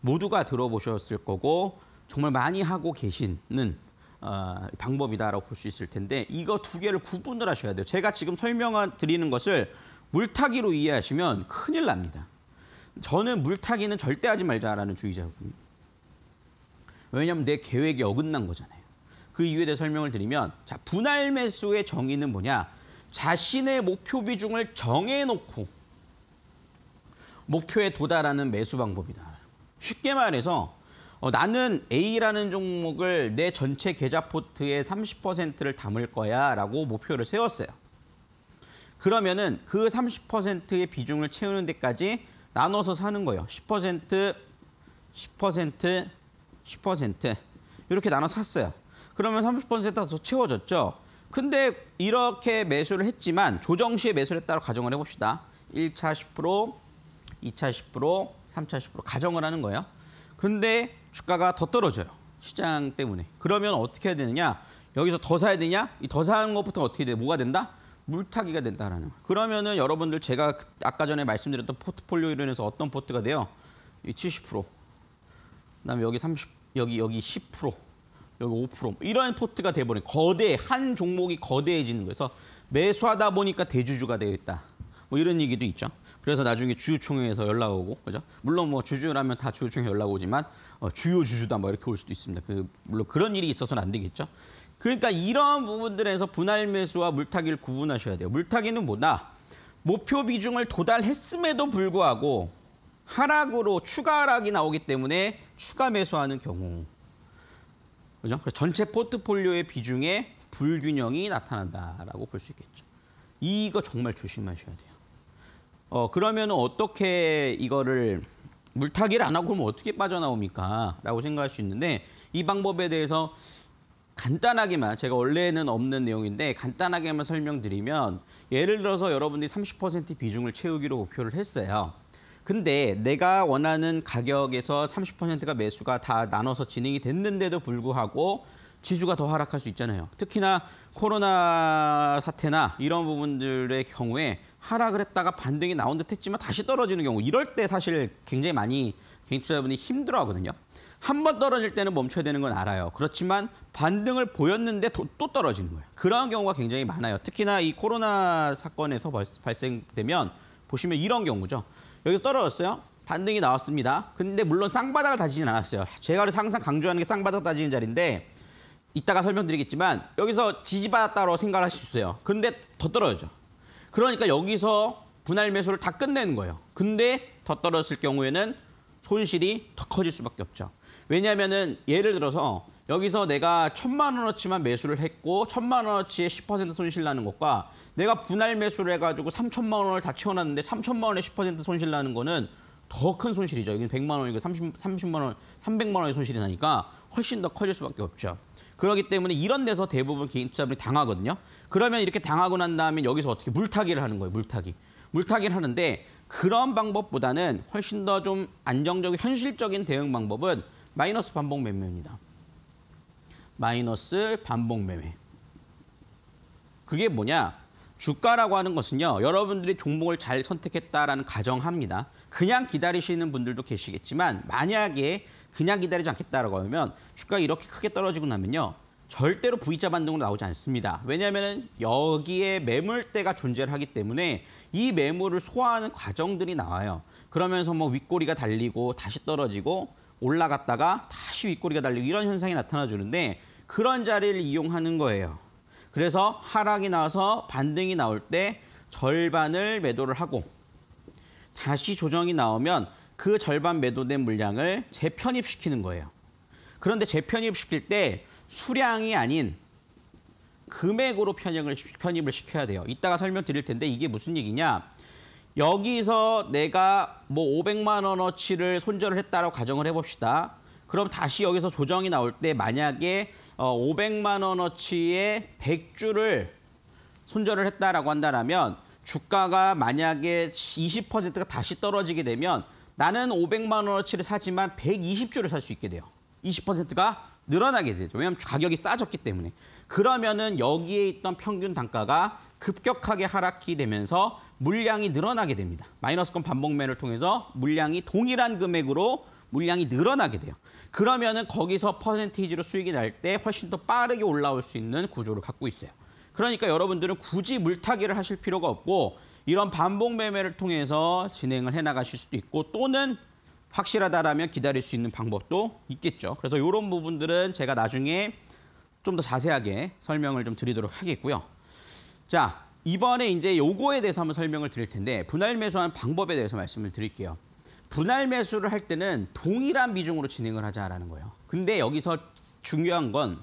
모두가 들어보셨을 거고 정말 많이 하고 계시는 어, 방법이다라고 볼 수 있을 텐데 이거 두 개를 구분을 하셔야 돼요. 제가 지금 설명 드리는 것을 물타기로 이해하시면 큰일 납니다. 저는 물타기는 절대 하지 말자라는 주의자고요. 왜냐하면 내 계획이 어긋난 거잖아요. 그 이유에 대해 설명을 드리면 자 분할 매수의 정의는 뭐냐? 자신의 목표 비중을 정해놓고 목표에 도달하는 매수 방법이다. 쉽게 말해서 어, 나는 A라는 종목을 내 전체 계좌 포트의 30%를 담을 거야라고 목표를 세웠어요. 그러면은 그 30%의 비중을 채우는 데까지 나눠서 사는 거예요. 10%, 10%, 10% 이렇게 나눠 샀어요. 그러면 30%가 더 채워졌죠. 근데 이렇게 매수를 했지만 조정 시에 매수를 했다고 가정을 해봅시다. 1차 10%, 2차 10%, 3차 10% 가정을 하는 거예요. 근데 주가가 더 떨어져요. 시장 때문에. 그러면 어떻게 해야 되느냐? 여기서 더 사야 되냐? 이 더 사는 것부터 어떻게 돼? 뭐가 된다? 물타기가 된다라는 거. 그러면은 여러분들 제가 그 아까 전에 말씀드렸던 포트폴리오 이론에서 어떤 포트가 돼요? 이 70%. 그다음에 여기 30, 여기 여기 10%. 여기 5% 이런 포트가 돼버린 거대 한 종목이 거대해지는 거예요. 그래서 매수하다 보니까 대주주가 되어 있다. 뭐 이런 얘기도 있죠. 그래서 나중에 주주총회에서 연락 오고 그죠? 물론 뭐 주주라면 다 주주총회 연락 오지만 어, 주요 주주다 뭐 이렇게 올 수도 있습니다. 그 물론 그런 일이 있어서는 안 되겠죠. 그러니까 이런 부분들에서 분할 매수와 물타기를 구분하셔야 돼요. 물타기는 뭐다? 목표 비중을 도달했음에도 불구하고 하락으로 추가 하락이 나오기 때문에 추가 매수하는 경우. 그죠? 전체 포트폴리오의 비중에 불균형이 나타난다라고 볼 수 있겠죠. 이거 정말 조심하셔야 돼요. 어, 그러면 어떻게 이거를 물타기를 안 하고 그러면 어떻게 빠져나옵니까? 라고 생각할 수 있는데 이 방법에 대해서 간단하게만 제가 원래는 없는 내용인데 간단하게만 설명드리면 예를 들어서 여러분들이 30% 비중을 채우기로 목표를 했어요. 근데 내가 원하는 가격에서 30%가 매수가 다 나눠서 진행이 됐는데도 불구하고 지수가 더 하락할 수 있잖아요. 특히나 코로나 사태나 이런 부분들의 경우에 하락을 했다가 반등이 나온 듯 했지만 다시 떨어지는 경우 이럴 때 사실 굉장히 많이 개인 투자자분이 힘들어하거든요. 한 번 떨어질 때는 멈춰야 되는 건 알아요. 그렇지만 반등을 보였는데 도, 또 떨어지는 거예요. 그런 경우가 굉장히 많아요. 특히나 이 코로나 사건에서 발생되면 보시면 이런 경우죠. 여기서 떨어졌어요. 반등이 나왔습니다. 근데 물론 쌍바닥을 다지진 않았어요. 제가 항상 강조하는 게 쌍바닥 다지는 자리인데 이따가 설명드리겠지만 여기서 지지받았다고 생각하실 수 있어요. 근데더 떨어져. 그러니까 여기서 분할 매수를 다 끝내는 거예요. 근데 더 떨어졌을 경우에는 손실이 더 커질 수밖에 없죠. 왜냐하면은 예를 들어서 여기서 내가 천만 원어치만 매수를 했고 천만 원어치에 10% 손실 나는 것과 내가 분할 매수를 해가지고 3천만 원을 다 채워놨는데 3천만 원에 10% 손실 나는 거는 더 큰 손실이죠. 여기는 100만 원이고 30, 30만 원, 300만 원의 손실이 나니까 훨씬 더 커질 수밖에 없죠. 그렇기 때문에 이런 데서 대부분 개인 투자분이 당하거든요. 그러면 이렇게 당하고 난 다음에 여기서 어떻게 물타기를 하는 거예요, 물타기. 물타기를 하는데 그런 방법보다는 훨씬 더 좀안정적 현실적인 대응 방법은 마이너스 반복 매매입니다. 마이너스 반복 매매. 그게 뭐냐? 주가라고 하는 것은요. 여러분들이 종목을 잘 선택했다라는 가정합니다. 그냥 기다리시는 분들도 계시겠지만 만약에 그냥 기다리지 않겠다라고 하면 주가 가 이렇게 크게 떨어지고 나면요. 절대로 V자 반등으로 나오지 않습니다. 왜냐하면 여기에 매물대가 존재를 하기 때문에 이 매물을 소화하는 과정들이 나와요. 그러면서 뭐 윗꼬리가 달리고 다시 떨어지고 올라갔다가 다시 윗꼬리가 달리고 이런 현상이 나타나 주는데 그런 자리를 이용하는 거예요. 그래서 하락이 나와서 반등이 나올 때 절반을 매도를 하고 다시 조정이 나오면 그 절반 매도된 물량을 재편입시키는 거예요. 그런데 재편입시킬 때 수량이 아닌 금액으로 편입을, 편입을 시켜야 돼요. 이따가 설명드릴 텐데 이게 무슨 얘기냐. 여기서 내가 뭐 500만 원어치를 손절을 했다라고 가정을 해봅시다. 그럼 다시 여기서 조정이 나올 때 만약에 500만 어, 원어치의 1 0 0주를 손절을 했다라고 한다면 주가가 만약에 20%가 다시 떨어지게 되면 나는 500만 원어치를 사지만 120주를 살 수 있게 돼요. 20%가 늘어나게 되죠. 왜냐하면 가격이 싸졌기 때문에. 그러면은 여기에 있던 평균 단가가 급격하게 하락이 되면서 물량이 늘어나게 됩니다. 마이너스권 반복매를 통해서 물량이 동일한 금액으로 물량이 늘어나게 돼요. 그러면은 거기서 퍼센티지로 수익이 날 때 훨씬 더 빠르게 올라올 수 있는 구조를 갖고 있어요. 그러니까 여러분들은 굳이 물타기를 하실 필요가 없고 이런 반복 매매를 통해서 진행을 해나가실 수도 있고 또는 확실하다라면 기다릴 수 있는 방법도 있겠죠. 그래서 이런 부분들은 제가 나중에 좀 더 자세하게 설명을 좀 드리도록 하겠고요. 자, 이번에 이제 요거에 대해서 한번 설명을 드릴 텐데 분할 매수하는 방법에 대해서 말씀을 드릴게요. 분할 매수를 할 때는 동일한 비중으로 진행을 하자라는 거예요. 근데 여기서 중요한 건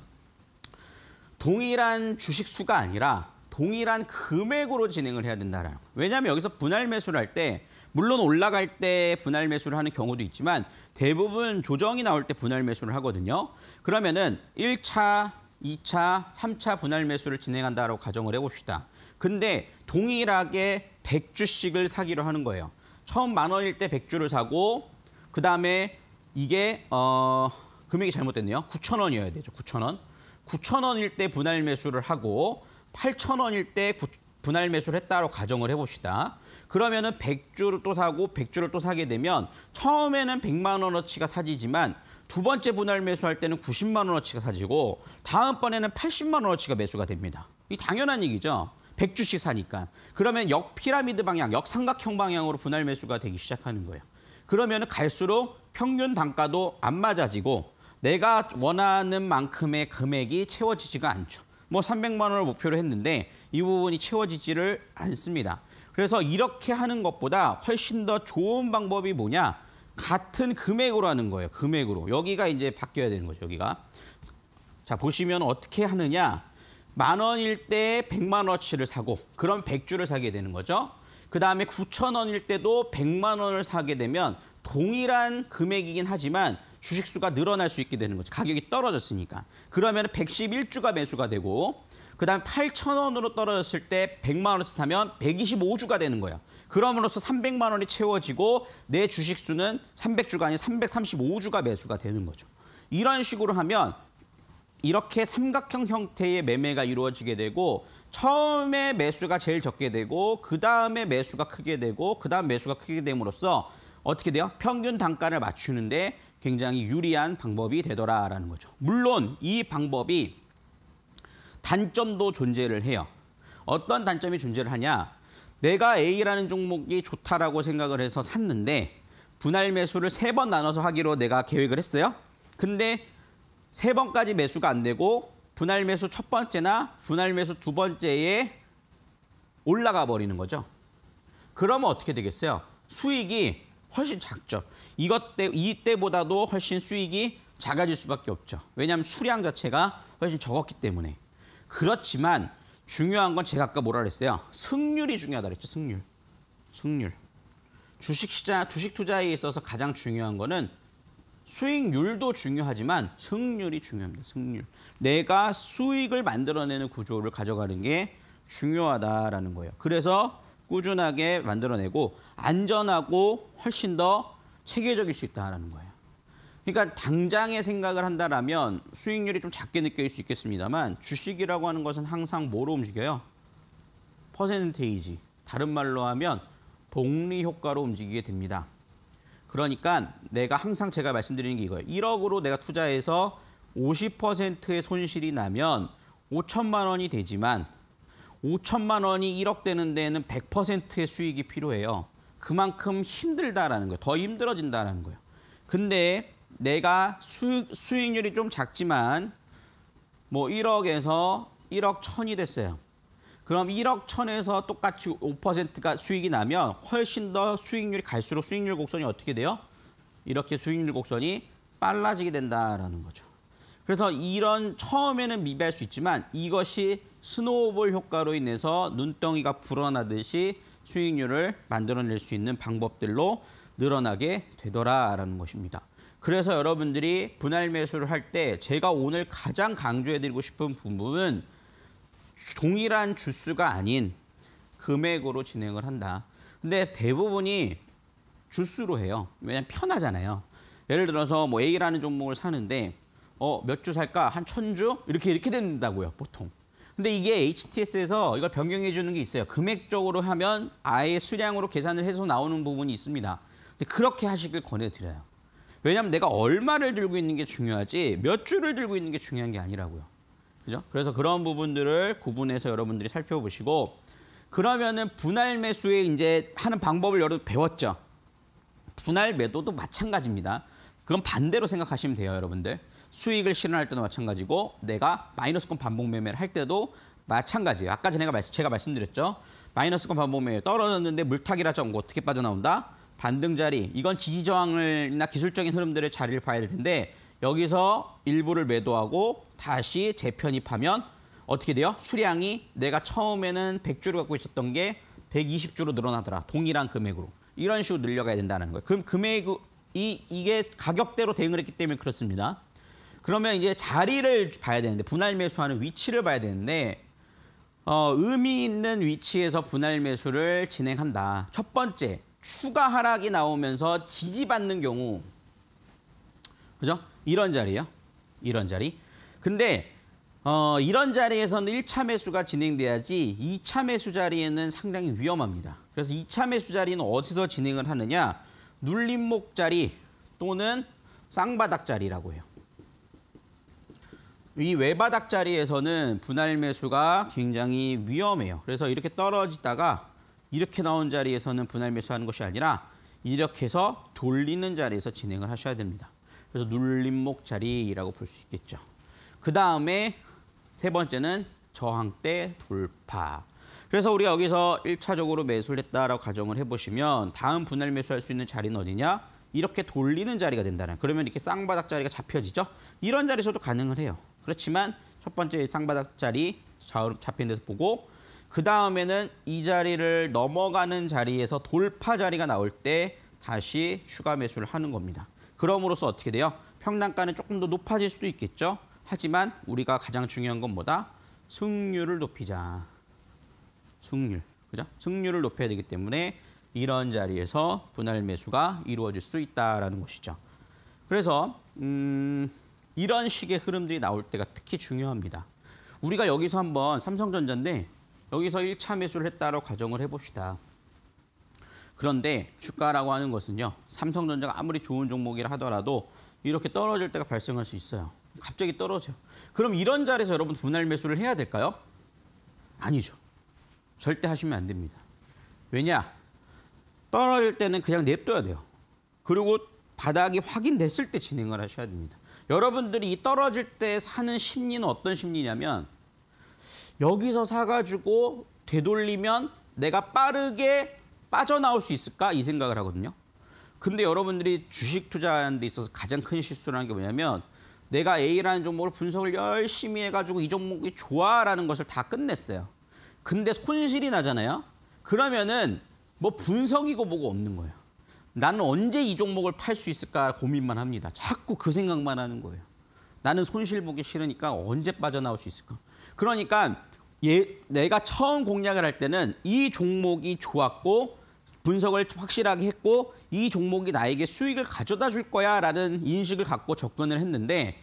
동일한 주식 수가 아니라 동일한 금액으로 진행을 해야 된다라는 거예요. 왜냐하면 여기서 분할 매수를 할 때 물론 올라갈 때 분할 매수를 하는 경우도 있지만 대부분 조정이 나올 때 분할 매수를 하거든요. 그러면은 1차, 2차, 3차 분할 매수를 진행한다고 라 가정을 해봅시다. 근데 동일하게 100주씩을 사기로 하는 거예요. 처음 만 원일 때백주를 사고 그다음에 이게 어 금액이 잘못됐네요. 9천 원이어야 되죠. 9천 원. 9천 원일 때 분할 매수를 하고 8천 원일 때 구, 분할 매수를 했다고 가정을 해봅시다. 그러면은 100주를 또 사고 100주를 또 사게 되면 처음에는 100만 원어치가 사지지만 두 번째 분할 매수할 때는 90만 원어치가 사지고 다음번에는 80만 원어치가 매수가 됩니다. 이 당연한 얘기죠. 백주씩 사니까. 그러면 역 피라미드 방향, 역삼각형 방향으로 분할 매수가 되기 시작하는 거예요. 그러면 갈수록 평균 단가도 안 맞아지고 내가 원하는 만큼의 금액이 채워지지가 않죠. 뭐 300만 원을 목표로 했는데 이 부분이 채워지지를 않습니다. 그래서 이렇게 하는 것보다 훨씬 더 좋은 방법이 뭐냐? 같은 금액으로 하는 거예요. 금액으로. 여기가 이제 바뀌어야 되는 거죠. 여기가. 자, 보시면 어떻게 하느냐? 만 원일 때 100만 원어치를 사고 그럼 100주를 사게 되는 거죠. 그다음에 9천 원일 때도 100만 원을 사게 되면 동일한 금액이긴 하지만 주식수가 늘어날 수 있게 되는 거죠. 가격이 떨어졌으니까. 그러면 111주가 매수가 되고 그다음 8천 원으로 떨어졌을 때 100만 원어치 사면 125주가 되는 거예요. 그럼으로써 300만 원이 채워지고 내 주식수는 300주가 아닌 335주가 매수가 되는 거죠. 이런 식으로 하면 이렇게 삼각형 형태의 매매가 이루어지게 되고 처음에 매수가 제일 적게 되고 그 다음에 매수가 크게 되고 그 다음 매수가 크게 됨으로써 어떻게 돼요? 평균 단가를 맞추는데 굉장히 유리한 방법이 되더라라는 거죠. 물론 이 방법이 단점도 존재를 해요. 어떤 단점이 존재를 하냐? 내가 A라는 종목이 좋다라고 생각을 해서 샀는데 분할 매수를 세 번 나눠서 하기로 내가 계획을 했어요. 근데 세 번까지 매수가 안 되고 분할 매수 첫 번째나 분할 매수 두 번째에 올라가 버리는 거죠. 그러면 어떻게 되겠어요? 수익이 훨씬 작죠. 이것 때 이때보다도 훨씬 수익이 작아질 수밖에 없죠. 왜냐하면 수량 자체가 훨씬 적었기 때문에. 그렇지만 중요한 건 제가 아까 뭐라 그랬어요? 승률이 중요하다 그랬죠. 승률. 승률. 주식 시장, 주식 투자에 있어서 가장 중요한 거는 수익률도 중요하지만 승률이 중요합니다. 승률. 내가 수익을 만들어내는 구조를 가져가는 게 중요하다라는 거예요. 그래서 꾸준하게 만들어내고 안전하고 훨씬 더 체계적일 수 있다라는 거예요. 그러니까 당장의 생각을 한다라면 수익률이 좀 작게 느껴질 수 있겠습니다만 주식이라고 하는 것은 항상 뭐로 움직여요? 퍼센테이지. 다른 말로 하면 복리 효과로 움직이게 됩니다. 그러니까 내가 항상 제가 말씀드리는 게 이거예요. 1억으로 내가 투자해서 50%의 손실이 나면 5천만 원이 되지만 5천만 원이 1억 되는 데에는 100%의 수익이 필요해요. 그만큼 힘들다라는 거예요. 더 힘들어진다라는 거예요. 근데 내가 수, 수익률이 좀 작지만 뭐 1억에서 1억 천이 됐어요. 그럼 1억 천에서 똑같이 5%가 수익이 나면 훨씬 더 수익률이 갈수록 수익률 곡선이 어떻게 돼요? 이렇게 수익률 곡선이 빨라지게 된다라는 거죠. 그래서 이런 처음에는 미비할 수 있지만 이것이 스노우볼 효과로 인해서 눈덩이가 불어나듯이 수익률을 만들어낼 수 있는 방법들로 늘어나게 되더라라는 것입니다. 그래서 여러분들이 분할 매수를 할 때 제가 오늘 가장 강조해드리고 싶은 부분은 동일한 주수가 아닌 금액으로 진행을 한다. 근데 대부분이 주수로 해요. 왜냐면 편하잖아요. 예를 들어서 뭐 A라는 종목을 사는데 어, 몇 주 살까? 한 천주? 이렇게 이렇게 된다고요, 보통. 근데 이게 HTS에서 이걸 변경해 주는 게 있어요. 금액적으로 하면 아예 수량으로 계산을 해서 나오는 부분이 있습니다. 근데 그렇게 하시길 권해드려요. 왜냐하면 내가 얼마를 들고 있는 게 중요하지 몇 주를 들고 있는 게 중요한 게 아니라고요. 그죠? 그래서 그런 부분들을 구분해서 여러분들이 살펴보시고 그러면은 분할 매수에 이제 하는 방법을 여러분 배웠죠. 분할 매도도 마찬가지입니다. 그건 반대로 생각하시면 돼요, 여러분들. 수익을 실현할 때도 마찬가지고 내가 마이너스권 반복 매매를 할 때도 마찬가지예요. 아까 전에 제가 말씀드렸죠. 마이너스권 반복 매매 떨어졌는데 물타기라 전고 뭐 어떻게 빠져나온다? 반등 자리. 이건 지지 저항을이나 기술적인 흐름들의 자리를 봐야 될 텐데 여기서 일부를 매도하고 다시 재편입하면 어떻게 돼요? 수량이 내가 처음에는 100주를 갖고 있었던 게 120주로 늘어나더라. 동일한 금액으로. 이런 식으로 늘려가야 된다는 거예요. 그럼 금액이 이게 가격대로 대응을 했기 때문에 그렇습니다. 그러면 이제 자리를 봐야 되는데 분할 매수하는 위치를 봐야 되는데 어, 의미 있는 위치에서 분할 매수를 진행한다. 첫 번째, 추가 하락이 나오면서 지지받는 경우 그죠? 이런 자리요. 이런 자리. 근데 어, 이런 자리에서는 1차 매수가 진행돼야지 2차 매수 자리에는 상당히 위험합니다. 그래서 2차 매수 자리는 어디서 진행을 하느냐? 눌림목 자리 또는 쌍바닥 자리라고 해요. 이 외바닥 자리에서는 분할 매수가 굉장히 위험해요. 그래서 이렇게 떨어지다가 이렇게 나온 자리에서는 분할 매수하는 것이 아니라 이렇게 해서 돌리는 자리에서 진행을 하셔야 됩니다. 그래서 눌림목 자리라고 볼 수 있겠죠. 그 다음에 세 번째는 저항대 돌파. 그래서 우리가 여기서 1차적으로 매수를 했다라고 가정을 해보시면 다음 분할 매수할 수 있는 자리는 어디냐? 이렇게 돌리는 자리가 된다는 그러면 이렇게 쌍바닥 자리가 잡혀지죠? 이런 자리에서도 가능을 해요. 그렇지만 첫 번째 쌍바닥 자리 잡힌 데서 보고 그 다음에는 이 자리를 넘어가는 자리에서 돌파 자리가 나올 때 다시 추가 매수를 하는 겁니다. 그럼으로써 어떻게 돼요? 평당가는 조금 더 높아질 수도 있겠죠. 하지만 우리가 가장 중요한 건 뭐다? 승률을 높이자. 승률. 그죠? 승률을 높여야 되기 때문에 이런 자리에서 분할 매수가 이루어질 수 있다라는 것이죠. 그래서 음, 이런 식의 흐름들이 나올 때가 특히 중요합니다. 우리가 여기서 한번 삼성전자인데 여기서 1차 매수를 했다고 가정을 해봅시다. 그런데 주가라고 하는 것은요. 삼성전자가 아무리 좋은 종목이라 하더라도 이렇게 떨어질 때가 발생할 수 있어요. 갑자기 떨어져. 요 그럼 이런 자리에서 여러분 분할 매수를 해야 될까요? 아니죠. 절대 하시면 안 됩니다. 왜냐? 떨어질 때는 그냥 냅둬야 돼요. 그리고 바닥이 확인됐을 때 진행을 하셔야 됩니다. 여러분들이 이 떨어질 때 사는 심리는 어떤 심리냐면 여기서 사가지고 되돌리면 내가 빠르게 빠져나올 수 있을까 이 생각을 하거든요. 근데 여러분들이 주식 투자하는 데 있어서 가장 큰 실수라는 게 뭐냐면 내가 A라는 종목을 분석을 열심히 해가지고 이 종목이 좋아라는 것을 다 끝냈어요. 근데 손실이 나잖아요. 그러면은 뭐 분석이고 뭐고 없는 거예요. 나는 언제 이 종목을 팔 수 있을까 고민만 합니다. 자꾸 그 생각만 하는 거예요. 나는 손실 보기 싫으니까 언제 빠져나올 수 있을까. 그러니까 얘, 예, 내가 처음 공략을 할 때는 이 종목이 좋았고 분석을 확실하게 했고 이 종목이 나에게 수익을 가져다 줄 거야라는 인식을 갖고 접근을 했는데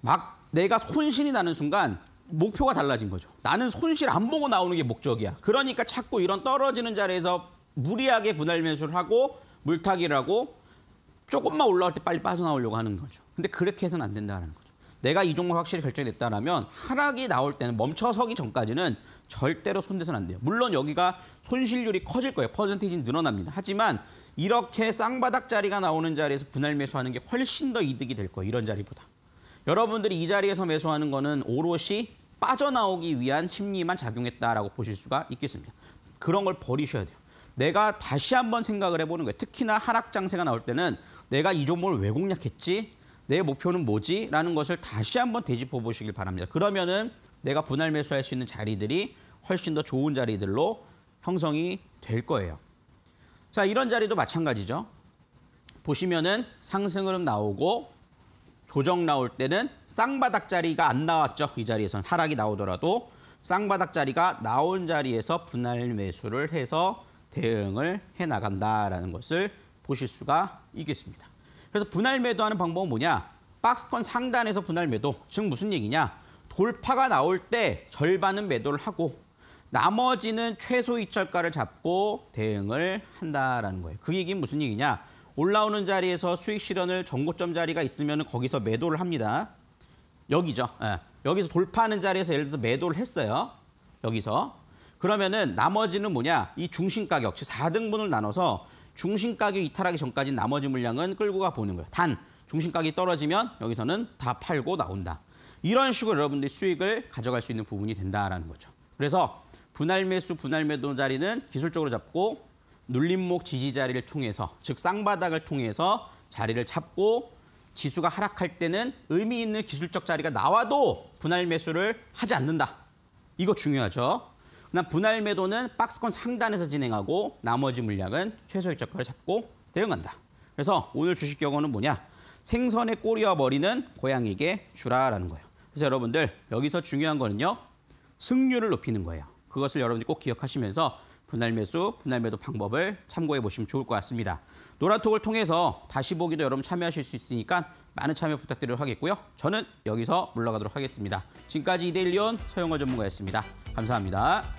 막 내가 손실이 나는 순간 목표가 달라진 거죠. 나는 손실 안 보고 나오는 게 목적이야. 그러니까 자꾸 이런 떨어지는 자리에서 무리하게 분할 매수를 하고 물타기를 하고 조금만 올라올 때 빨리 빠져나오려고 하는 거죠. 근데 그렇게 해서는 안 된다는 거죠. 내가 이 종목 확실히 결정됐다라면 하락이 나올 때는 멈춰서기 전까지는 절대로 손대선안 돼요. 물론 여기가 손실률이 커질 거예요. 퍼센테이지는 늘어납니다. 하지만 이렇게 쌍바닥 자리가 나오는 자리에서 분할 매수하는 게 훨씬 더 이득이 될 거예요. 이런 자리보다. 여러분들이 이 자리에서 매수하는 거는 오롯이 빠져나오기 위한 심리만 작용했다라고 보실 수가 있겠습니다. 그런 걸 버리셔야 돼요. 내가 다시 한번 생각을 해보는 거예요. 특히나 하락 장세가 나올 때는 내가 이 종목을 왜 공략했지? 내 목표는 뭐지? 라는 것을 다시 한번 되짚어 보시길 바랍니다. 그러면은 내가 분할 매수할 수 있는 자리들이 훨씬 더 좋은 자리들로 형성이 될 거예요. 자, 이런 자리도 마찬가지죠. 보시면은 상승 흐름 나오고 조정 나올 때는 쌍바닥 자리가 안 나왔죠. 이 자리에선 하락이 나오더라도 쌍바닥 자리가 나온 자리에서 분할 매수를 해서 대응을 해 나간다라는 것을 보실 수가 있겠습니다. 그래서 분할 매도하는 방법은 뭐냐? 박스권 상단에서 분할 매도. 즉 무슨 얘기냐? 돌파가 나올 때 절반은 매도를 하고 나머지는 최소 이철가를 잡고 대응을 한다라는 거예요. 그 얘기는 무슨 얘기냐? 올라오는 자리에서 수익 실현을 전고점 자리가 있으면 거기서 매도를 합니다. 여기죠. 예. 여기서 돌파하는 자리에서 예를 들어서 매도를 했어요. 여기서. 그러면은 나머지는 뭐냐? 이 중심 가격, 즉 4등분을 나눠서 중심 가격 이탈하기 전까지 나머지 물량은 끌고 가 보는 거예요. 단 중심 가격이 떨어지면 여기서는 다 팔고 나온다. 이런 식으로 여러분들이 수익을 가져갈 수 있는 부분이 된다라는 거죠. 그래서 분할 매수, 분할 매도 자리는 기술적으로 잡고 눌림목 지지 자리를 통해서 즉 쌍바닥을 통해서 자리를 잡고 지수가 하락할 때는 의미 있는 기술적 자리가 나와도 분할 매수를 하지 않는다. 이거 중요하죠. 그다음 분할 매도는 박스권 상단에서 진행하고 나머지 물량은 최소 일적가를 잡고 대응한다. 그래서 오늘 주식 경우는 뭐냐? 생선의 꼬리와 머리는 고양이에게 주라라는 거예요. 그래서 여러분들 여기서 중요한 거는요. 승률을 높이는 거예요. 그것을 여러분이 꼭 기억하시면서 분할 매수, 분할 매도 방법을 참고해 보시면 좋을 것 같습니다. 노란톡을 통해서 다시 보기도 여러분 참여하실 수 있으니까 많은 참여 부탁드리도록 하겠고요. 저는 여기서 물러가도록 하겠습니다. 지금까지 이데일리온 서영월 전문가였습니다. 감사합니다.